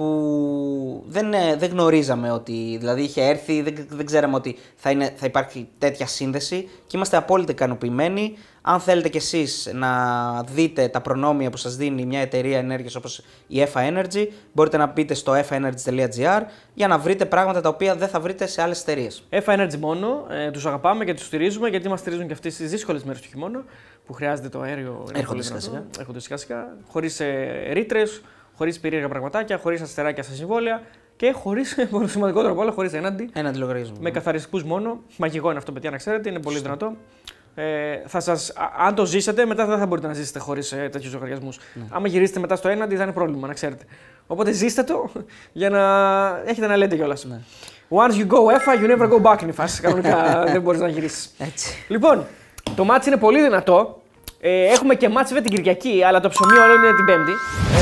που δεν, ε, δεν γνωρίζαμε ότι, δηλαδή είχε έρθει, δεν, δεν ξέραμε ότι θα, είναι, θα υπάρχει τέτοια σύνδεση και είμαστε απόλυτα ικανοποιημένοι. Αν θέλετε κι εσείς να δείτε τα προνόμια που σας δίνει μια εταιρεία ενέργειας όπως η EFA Energy, μπορείτε να πείτε στο efaenergy.gr για να βρείτε πράγματα τα οποία δεν θα βρείτε σε άλλες εταιρείες. EFA Energy μόνο, ε, τους αγαπάμε και τους στηρίζουμε γιατί μας στηρίζουν και αυτές τις δύσκολες μέρες του χειμώνα που χρειάζεται το αέριο. Έρχονται σιγά σιγά. χωρίς ε, χωρίς περίεργα πραγματάκια, χωρίς αστεράκια στα συμβόλαια και χωρίς, [laughs] σημαντικότερο από όλα, χωρίς έναντι. Έναντι λογαριασμό. Με ναι. καθαριστικούς μόνο. Μαγικό είναι αυτό, παιδιά, να ξέρετε, είναι πολύ δυνατό. Ε, θα σας, αν το ζήσετε, μετά δεν θα μπορείτε να ζήσετε χωρίς ε, τέτοιους λογαριασμούς. Ναι. γυρίσετε μετά στο έναντι, θα είναι πρόβλημα, να ξέρετε. Οπότε ζήστε το [laughs] για να έχετε να λέτε κιόλας. Ναι. Once you go EFA, you never go back, in Κανονικά [laughs] δεν μπορείς να γυρίσεις. Λοιπόν, το μάτι είναι πολύ δυνατό. Ε, έχουμε και μάτσε βέβαια την Κυριακή, αλλά το ψωμί όλο είναι την Πέμπτη.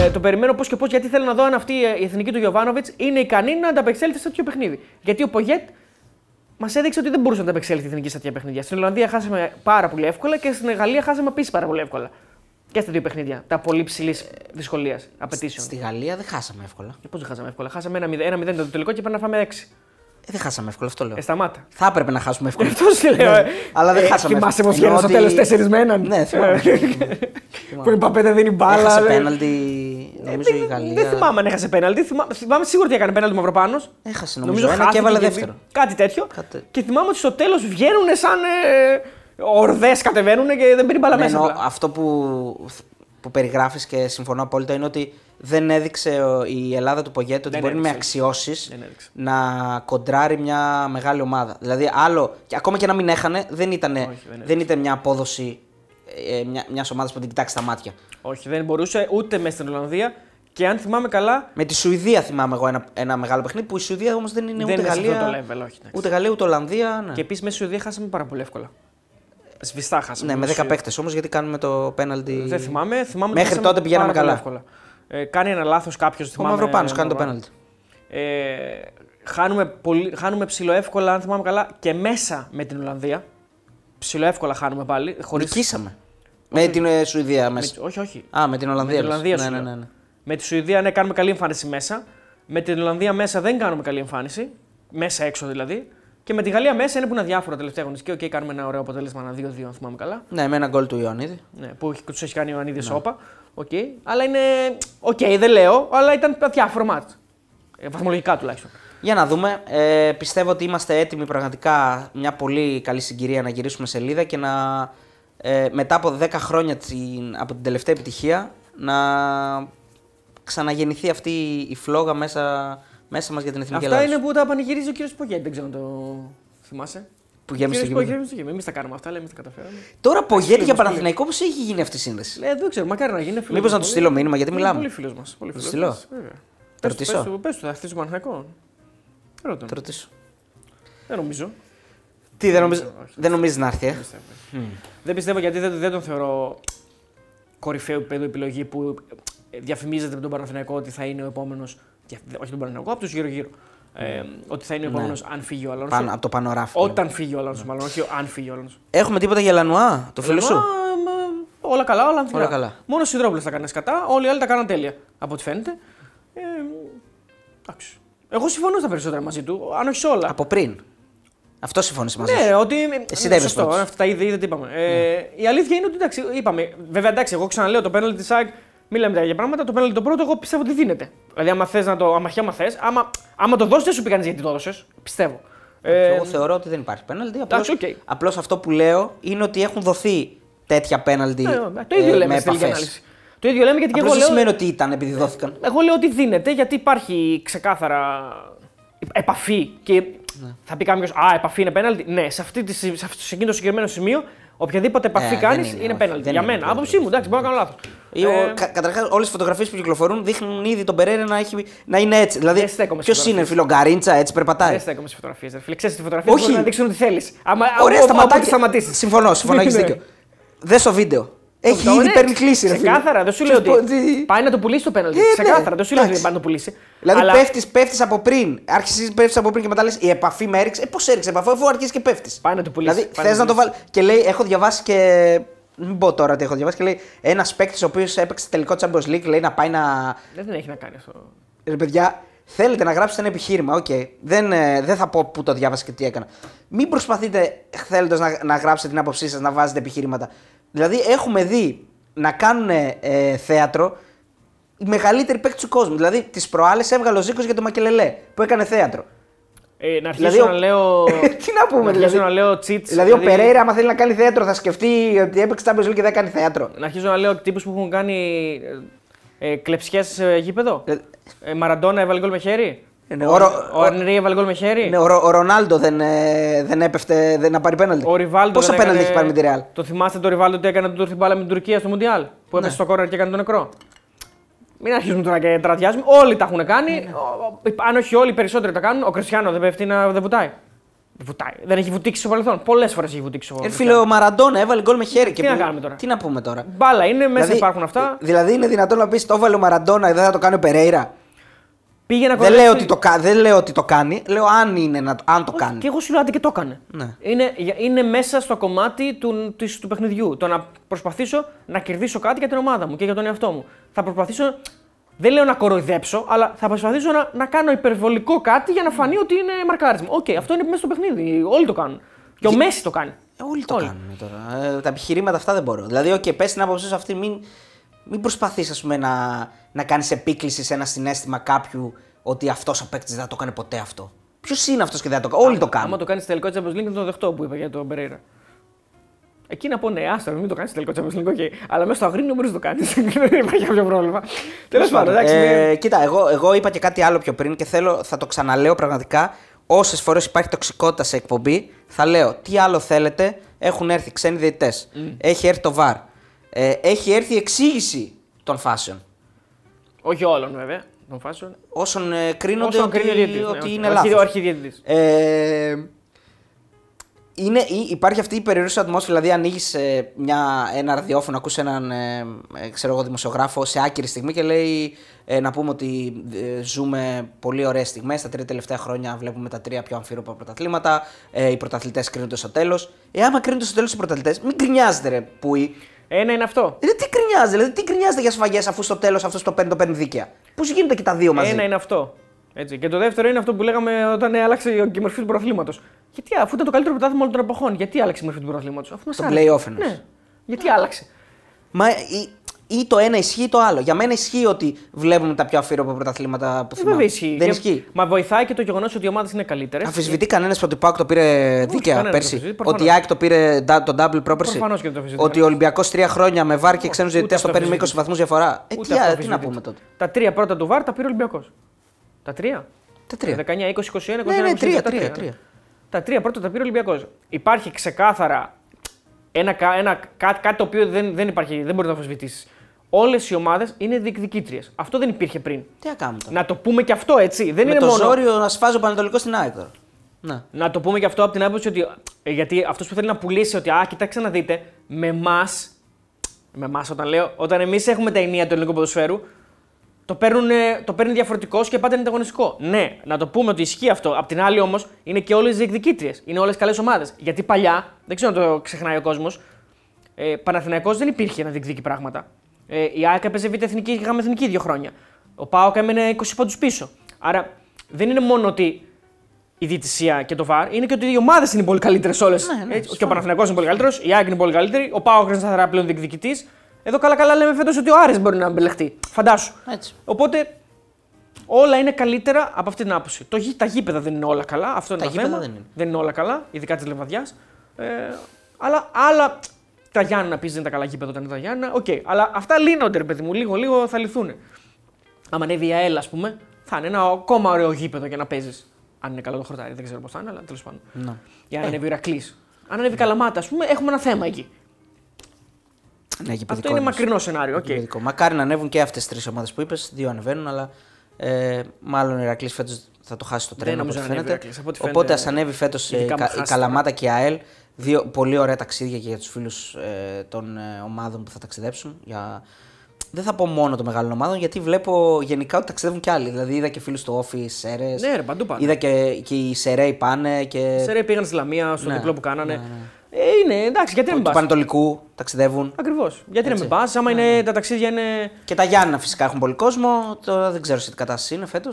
Ε, το περιμένω πώς και πώς γιατί θέλω να δω αν αυτή η εθνική του Γιωβάνοβιτ είναι ικανή να ανταπεξέλθει σε τέτοιο παιχνίδι. Γιατί ο Πογέτ μας έδειξε ότι δεν μπορούσε να ανταπεξέλθει η εθνική σε τέτοια παιχνίδια. Στην Ολλανδία χάσαμε πάρα πολύ εύκολα και στην Γαλλία χάσαμε επίσης πάρα πολύ εύκολα. Και στα δύο παιχνίδια. Τα πολύ ψηλής δυσκολίας απαιτήσεων. Στη Γαλλία δεν χάσαμε εύκολα. Και ε, πώς δεν χάσαμε εύκολα. Χάσαμε ένα 0 το τελικό και πρέπει να φάμε 6. Ε, δεν χάσαμε εύκολα, αυτό λέω. Ε, σταμάτα. Θα έπρεπε να χάσουμε εύκολα. Αυτό σου λέω. Ναι. Ε. Αλλά δεν ε, χάσαμε. Θυμάσαι πώ γίνεται στο τέλος τέσσερις με έναν. Ναι, θυμάμαι. Ε, που είπα πέντε δίνει μπάλα. Έχασε πέναλτι. Νομίζω η Γαλλία. Δεν θυμάμαι αν έχασε πέναλτι. Θυμάμαι σίγουρα ότι έκανε πέναλτι μαυροπάνος. Έχασε νομίζω. Ένα και έβαλε δεύτερο. Κάτι τέτοιο. Και θυμάμαι ότι στο τέλος βγαίνουν σαν. Ορδέ κατεβαίνουν και δεν πήρε μπαλά ναι, μέσα. Αυτό που που περιγράφεις και συμφωνώ απόλυτα είναι ότι δεν έδειξε ε, η Ελλάδα του Πογέτη ότι δεν μπορεί έδειξε. με αξιώσει να κοντράρει μια μεγάλη ομάδα. Δηλαδή, άλλο, και ακόμα και να μην έχανε, δεν ήταν, Όχι, δεν δεν ήταν μια απόδοση ε, ε μια ομάδας που την κοιτάξει στα μάτια. Όχι, δεν μπορούσε ούτε μέσα στην Ολλανδία. Και αν θυμάμαι καλά. Με τη Σουηδία θυμάμαι εγώ ένα, ένα μεγάλο παιχνίδι που η Σουηδία όμως δεν είναι δεν ούτε Γαλλία. ούτε Γαλλία ούτε Ολλανδία. Ναι. Και επίσης μέσα στη Σουηδία χάσαμε πάρα πολύ εύκολα. Σβηστά χάσαμε. Ναι, με 10 ε, παίκτες όμως γιατί κάνουμε το πέναλτι. Δεν θυμάμαι. θυμάμαι Μέχρι τότε πηγαίναμε καλά. Ε, κάνει ένα λάθος κάποιος. Ο Μαυροπάνο κάνει το πέναλτι. Ε, χάνουμε, πολύ, χάνουμε ψηλοεύκολα, αν θυμάμαι καλά, και μέσα με την Ολλανδία. Ψιλοεύκολα χάνουμε πάλι. Χωρίς... Με την ε, Σουηδία μέσα. Με, όχι, όχι. Α, με την Ολλανδία. Με την Ολλανδία ναι, ναι, ναι, ναι. Με τη Σουηδία ναι, κάνουμε καλή εμφάνιση μέσα. Με την Ολλανδία μέσα δεν κάνουμε καλή εμφάνιση. Μέσα έξω δηλαδή. Και με τη Γαλλία μέσα είναι που είναι διάφορα τελευταία και Οκ, okay, κάνουμε ένα ωραίο αποτέλεσμα, ένα 2-2, αν θυμάμαι καλά. Ναι, με ένα γκολ του Ιωαννίδη. Ναι, που τους έχει κάνει ο Ιωαννίδης ναι. σώπα. Okay. Αλλά είναι. Οκ, okay, δεν λέω, αλλά ήταν διάφορο μάτ. Ε, βαθμολογικά τουλάχιστον. Για να δούμε. Ε, πιστεύω ότι είμαστε έτοιμοι πραγματικά μια πολύ καλή συγκυρία να γυρίσουμε σελίδα και να ε, μετά από 10 χρόνια την, από την τελευταία επιτυχία να ξαναγεννηθεί αυτή η φλόγα μέσα μέσα μας για την εθνική Αυτά Ελλάδα. Αυτά είναι που τα πανηγυρίζει ο κύριος Πογέννη, δεν ξέρω να το θυμάσαι. Που γέμισε το γήπεδο. Εμείς τα κάνουμε αυτά, λέμε τα καταφέραμε. Τώρα Πογέννη για Παναθηναϊκό, πώς έχει γίνει αυτή η σύνδεση. Ε, δεν ξέρω, μακάρι να γίνει. Μήπως να του στείλω μήνυμα γιατί ε, μιλάμε. Πολύ φίλος μας. Πολύ φίλο. Στείλω. Πες του, θα χτίσει Παναθηναϊκό. Ρώτα. ρωτήσω. Δεν νομίζω. Τι, δεν νομίζω, δεν νομίζω να έρθει. Ε? Δεν πιστεύω γιατί δεν, δεν τον θεωρώ κορυφαίο επίπεδο επιλογή που ε, διαφημίζεται με τον Παναθηναϊκό ότι θα είναι ο επόμενος και, όχι τον Παναγενικό, από τους γύρω-γύρω. Ε, ότι θα είναι ο επόμενο ναι. αν φύγει ο Αλόνσο. Πάνω, από το πανοράφι. Όταν φύγει ο Αλόνσο, ναι. μάλλον όχι αν φύγει ο Αλόνσο. Έχουμε τίποτα για Λανουά, το φίλο σου. Όλα καλά, όλα, όλα καλά. Μόνο Σιδρόπουλο θα κάνει κατά, όλοι οι άλλοι τα κάναν τέλεια από ό,τι φαίνεται. Ε, εντάξει. Εγώ συμφωνώ στα περισσότερα μαζί του, αν όχι σε όλα. Από πριν. Αυτό συμφώνησε μαζί. Ναι, ότι. Ε, εσύ δεν ναι, ε, Αυτά ήδη, ήδη, είπαμε. Ε, ναι. Η αλήθεια είναι ότι εντάξει, είπαμε. Βέβαια, εντάξει, εγώ ξαναλέω το πέναλ τη ΣΑΚ Μιλάμε τα πράγματα. Το πέναλτι το πρώτο, εγώ πιστεύω ότι δίνεται. Δηλαδή, άμα θες να το. Άμα, άμα θες, άμα, άμα το δώσεις, δεν σου πει κανεί γιατί το δώσει, Πιστεύω. Ε, ε, εγώ θεωρώ ότι δεν υπάρχει πέναλτι. Απλώς okay. αυτό που λέω είναι ότι έχουν δοθεί τέτοια πέναλτι. Ναι, ναι, το ίδιο ε, λέμε με στην Το ίδιο λέμε γιατί και εγώ λέω. Δεν σημαίνει ότι ήταν επειδή ε, δόθηκαν. Εγώ λέω ότι δίνεται γιατί υπάρχει ξεκάθαρα επαφή. Και ναι. θα πει κάποιος Α, επαφή είναι πέναλτι. Ναι, σε, αυτή, σε, σε εκείνο το συγκεκριμένο σημείο Οποιαδήποτε επαφή ε, κάνεις είναι, είναι Για μένα. Άποψή μου, εντάξει, μπορώ να κάνω λάθος. Ε, κα, Καταρχάς, όλες τι φωτογραφίες που κυκλοφορούν δείχνουν ήδη τον Περέρα να, έχει, να είναι έτσι. Δηλαδή, ποιος είναι, φίλο Γκαρίντσα, έτσι περπατάει. Δεν στέκομαι στι φωτογραφίε. Φίλε, ξέρεις τις φωτογραφίες Όχι, να δείξουν τι θέλει. Ωραία, σταματάει. Συμφωνώ, συμφωνώ, έχεις ναι, ναι. δίκιο. Δες στο βίντεο. Έχει ήδη ναι, παίρνει κλίση. Ξεκάθαρα, δεν σου λέω ότι. Πάει να το πουλήσει το πέναλτι. Ε, ναι, ξεκάθαρα, δεν σου λέω ότι πάει να το πουλήσει. Δηλαδή αλλά... πέφτεις από πριν. Άρχισες πέφτεις από πριν και μετά λες η επαφή με έριξε. Ε, πώς έριξε επαφή, αφού αρχίζεις και πέφτεις. Πάει να το πουλήσει. Δηλαδή θες να το βάλεις. Και λέει, έχω διαβάσει και μην πω τώρα τι έχω διαβάσει και λέει ένας παίκτης ο οποίος έπαιξε τελικό Champions League λέει να πάει να. Ε, δεν έχει να κάνει αυτό. Ρε παιδιά, Θέλετε να γράψετε ένα επιχείρημα. Οκ. Okay. Δεν, ε, δεν θα πω πού το διάβασα και τι έκανα. Μην προσπαθείτε θέλοντας να, να γράψετε την άποψή σας, να βάζετε επιχειρήματα. Δηλαδή, έχουμε δει να κάνουν ε, θέατρο οι μεγαλύτεροι παίκτες του κόσμου. Δηλαδή, τις προάλλες έβγαλε ο Ζήκος για το Μακελελέ που έκανε θέατρο. Ε, να αρχίσω δηλαδή, να λέω. [laughs] τι να πούμε, να δηλαδή. να λέω τσιτς... Δηλαδή, ο δηλαδή- Περέιρα, άμα θέλει να κάνει θέατρο, θα σκεφτεί ότι έπαιξε τα και δεν κάνει θέατρο. Να αρχίσω να λέω τύπους που έχουν κάνει ε, ε, σε γήπεδο. Ε, ε, Μαραντόνα έβαλε γκολ με χέρι. ο, ο, ο, ο έβαλε γκολ με χέρι. Ναι, ο, ο Ρονάλντο δεν, ε, δεν έπεφτε δεν, να πάρει πέναλτι. Ο Πόσα πέναλτι έχει πάρει με τη Ρεάλ. Το θυμάστε το Ριβάλτο τι έκανε τον μπάλα με την Τουρκία στο Μουντιάλ. Που έπεσε ναι. στο κόρεα και έκανε τον νεκρό. Μην αρχίσουμε τώρα και τραδιάζουμε. Όλοι τα έχουν κάνει. Ναι, αν όχι όλοι, περισσότεροι τα κάνουν. Ο Κριστιανό δεν πέφτει να δεν βουτάει. Βουτάει. Δεν έχει βουτήξει στο παρελθόν. Πολλές φορές έχει βουτήξει στο ε, παρελθόν. Φίλε, ο Μαραντόνα έβαλε γκολ με χέρι. Και τι να πούμε τώρα. Μπάλα είναι, μέσα δηλαδή, υπάρχουν αυτά. Δηλαδή είναι δυνατόν να πεις το έβαλε ο Μαραντόνα, δεν θα το κάνει ο Περέιρα. Πήγε να δεν, λέω ότι το, δεν λέω ότι το κάνει, λέω αν, είναι, να, το κάνει. Και εγώ σου λέω και το έκανε. Ναι. Είναι, είναι μέσα στο κομμάτι του, του, του παιχνιδιού. Το να προσπαθήσω να κερδίσω κάτι για την ομάδα μου και για τον εαυτό μου. Θα προσπαθήσω δεν λέω να κοροϊδέψω, αλλά θα προσπαθήσω να, κάνω υπερβολικό κάτι για να φανεί ότι είναι μαρκάρισμα. Οκ, okay, αυτό είναι μέσα στο παιχνίδι. Όλοι το κάνουν. Και ο Μέση το κάνει. Όλοι το Όλοι. κάνουν τώρα. Ε, τα επιχειρήματα αυτά δεν μπορώ. Δηλαδή, οκ, okay, πες την άποψή σου αυτή, μην, μην προσπαθείς να, να κάνεις επίκληση σε ένα συνέστημα κάποιου ότι αυτός ο παίκτης δεν θα το κάνει ποτέ αυτό. Ποιος είναι αυτός και δεν θα το κάνει. Όλοι το κάνουν. Αν το κάνεις τελικό έτσι League, δεν το δεχτώ που είπα για τον Περέιρα. Εκεί να πω ναι, άστα, μην το κάνεις τελικό Champions λίγο okay. αλλά μέσα στο αγρίνιο μπορεί να το κάνεις. [laughs] δεν υπάρχει κάποιο πρόβλημα. Τέλος πάντων, εντάξει. Ε, κοίτα, εγώ, εγώ είπα και κάτι άλλο πιο πριν και θέλω, θα το ξαναλέω πραγματικά. Όσες φορές υπάρχει τοξικότητα σε εκπομπή, θα λέω τι άλλο θέλετε. Έχουν έρθει ξένοι διαιτητές. Έχει έρθει το βαρ. Ε, έχει έρθει η εξήγηση των φάσεων. Όχι όλων βέβαια. Των φάσεων. Όσων ε, κρίνονται Όσον ότι, ότι, ναι, ότι είναι λάθος. Ο αρχιδιαιτητής. Ε, είναι, υπάρχει αυτή η περιορισμένη ατμόσφαιρα. Δηλαδή, ανοίγεις ε, ένα ραδιόφωνο, ακούς έναν ε, ε δημοσιογράφο σε άκυρη στιγμή και λέει ε, να πούμε ότι ε, ζούμε πολύ ωραίες στιγμές. Τα τρία τελευταία χρόνια βλέπουμε τα τρία πιο αμφίροπα πρωταθλήματα. οι πρωταθλητές κρίνονται στο τέλος. Ε, άμα κρίνονται στο τέλος οι πρωταθλητές, μην κρινιάζετε ρε που. Ένα είναι αυτό. Δηλαδή, τι κρινιάζετε, δηλαδή, τι κρινιάζετε για σφαγές αφού στο τέλος αυτός το παίρνει το παίρνει δίκαια. Πώς γίνεται και τα δύο μαζί. Ένα είναι αυτό. Έτσι. Και το δεύτερο είναι αυτό που λέγαμε όταν άλλαξε η μορφή του προαθλήματο. Γιατί αφού ήταν το καλύτερο πρωτάθλημα όλων των εποχών, γιατί άλλαξε η μορφή του προαθλήματο. Αφού μας το play-off Ναι. Γιατί yeah. άλλαξε. Μα ή, ή το ένα ισχύει ή το άλλο. Για μένα ισχύει ότι βλέπουμε τα πιο αφήρωπα πρωταθλήματα που ε, θυμάμαι. Δεν ισχύει. Δεν ισχύει. Μα βοηθάει και το γεγονός ότι οι ομάδες είναι καλύτερες. Αφισβητεί και... κανένας ότι ο το πήρε δίκαια πέρσι. ότι η ΑΕΚ το πήρε το double πρόπερσι. Και το ότι ο Ολυμπιακός τρία χρόνια με βάρ και ξένους διαιτητές το παίρνει με 20 βαθμούς διαφορά. Ε, τι, να πούμε τότε. Τα τρία πρώτα του βάρ τα πήρε ο Ολυμπιακός. Τα τρία. Τα τρία. 19, 20, 21, 21, ναι, ναι, τρία, τρία, τρία. Τα τρία πρώτα τα πήρε ο Ολυμπιακός. Υπάρχει ξεκάθαρα ένα, ένα, κάτι, κάτι το οποίο δεν, δεν, υπάρχει, δεν μπορείς να αμφισβητήσεις. Όλες οι ομάδες είναι διεκδικήτριες. Αυτό δεν υπήρχε πριν. Τι ακάμε. κάνουμε. Να το πούμε και αυτό έτσι. Δεν Με είναι το μόνο. ζόριο να σφάζει ο Πανατολικό στην ΑΕΚ ναι. Να. το πούμε και αυτό από την άποψη ότι. Ε, γιατί αυτός που θέλει να πουλήσει ότι. Α, κοιτάξτε να δείτε. Με εμάς. Με εμάς, όταν λέω. Όταν εμείς έχουμε τα ενία του ελληνικού ποδοσφαίρου το, παίρνουν, το παίρνει διαφορετικός και πάντα είναι ανταγωνιστικό. Ναι, να το πούμε ότι ισχύει αυτό. Απ' την άλλη όμως είναι και όλες διεκδικήτριες. Είναι όλες καλές ομάδες. Γιατί παλιά, δεν ξέρω να το ξεχνάει ο κόσμος, ε, Παναθηναϊκός δεν υπήρχε να διεκδικεί πράγματα. Ε, η ΑΕΚ έπαιζε β' εθνική και είχαμε εθνική δύο χρόνια. Ο ΠΑΟΚ έμενε 20 πόντους πίσω. Άρα δεν είναι μόνο ότι η διαιτησία και το ΒΑΡ, είναι και ότι οι ομάδες είναι πολύ καλύτερες όλες. Ναι, ναι, και ο Παναθηναϊκός είναι πολύ καλύτερος, η ΑΕΚ είναι πολύ καλύτερη, ο ΠΑΟΚ είναι σταθερά πλέον διεκδικητής. Εδώ καλά-καλά λέμε φέτος ότι ο Άρης μπορεί να μπελεχτεί. Φαντάσου. Έτσι. Οπότε όλα είναι καλύτερα από αυτή την άποψη. Το, τα γήπεδα δεν είναι όλα καλά. Αυτό είναι τα το θέμα. Δεν είναι. όλα καλά, ειδικά της λεβαδιάς. Ε, αλλά άλλα. Τα Γιάννα πεις δεν τα καλά γήπεδα όταν είναι τα Γιάννα. Οκ. Αλλά αυτά λύνονται, ρε παιδί μου. Λίγο-λίγο θα λυθούν. Αν ανέβει η ΑΕΛ, ας πούμε, θα είναι ένα ακόμα ωραίο γήπεδο για να παίζεις. Αν είναι καλό το χορτάρι, δεν ξέρω πώς θα είναι, αλλά τέλος πάντων. Ναι. Για να ανέβει ο Ηρακλής. Αν ανέβει η Καλαμάτα, ας πούμε, έχουμε ένα θέμα εκεί. Ναι, Αυτό είναι μακρινό σενάριο. Okay. Μακάρι να ανέβουν και αυτές τι τρεις ομάδες που είπες. Δύο ανεβαίνουν, αλλά ε, μάλλον η Ερακλή φέτος θα το χάσει το τρένο. Δεν φαίνεται. Οπότε ας ανέβει φέτος ε, η, Καλαμάτα και η ΑΕΛ. Δύο πολύ ωραία ταξίδια και για τους φίλους ε, των ε, ομάδων που θα ταξιδέψουν. Για... Δεν θα πω μόνο των μεγάλων ομάδων, γιατί βλέπω γενικά ότι ταξιδεύουν κι άλλοι. Δηλαδή είδα και φίλους του Όφη, Σέρες. Ναι, παντού πάνε. Είδα και, και οι Σερέοι πάνε. Και... Σερέοι πήγαν στη Λαμία, στο ναι, διπλό που κάνανε. Ναι, ναι. Ε, είναι, εντάξει, γιατί να μην πα. Του Πανατολικού ταξιδεύουν. Ακριβώς. Γιατί να μην πας, άμα ναι. είναι, τα ταξίδια είναι. Και τα Γιάννα φυσικά έχουν πολύ κόσμο. Τώρα δεν ξέρω σε τι κατάσταση είναι φέτος.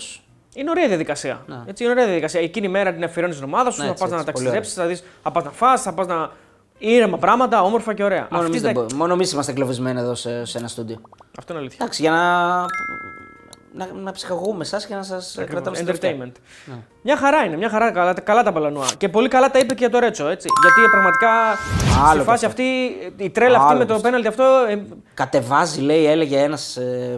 Είναι ωραία διαδικασία. Ναι. Έτσι, είναι ωραία διαδικασία. Εκείνη η μέρα την αφιερώνεις στην ομάδα σου, ναι, θα πας να ταξιδέψει, θα δεις, θα πας να φά, θα πας να. ήρεμα πράγματα, όμορφα και ωραία. Μόνο εμεί είμαστε εγκλωβισμένοι εδώ σε, ένα στούντιο. Αυτό είναι αλήθεια. Εντάξει, για να να, να ψυχαγούμε εσά και να σας ε, κρατάμε στο entertainment. Ναι. Μια χαρά είναι, μια χαρά. Καλά, καλά τα μπαλανουά. Και πολύ καλά τα είπε και για το Ρέτσο, έτσι. Γιατί ε, πραγματικά Άλλο στη φάση αυτή, ε, η τρέλα αυτή με το πέναλτι αυτό. Κατεβάζει, λέει, έλεγε ένας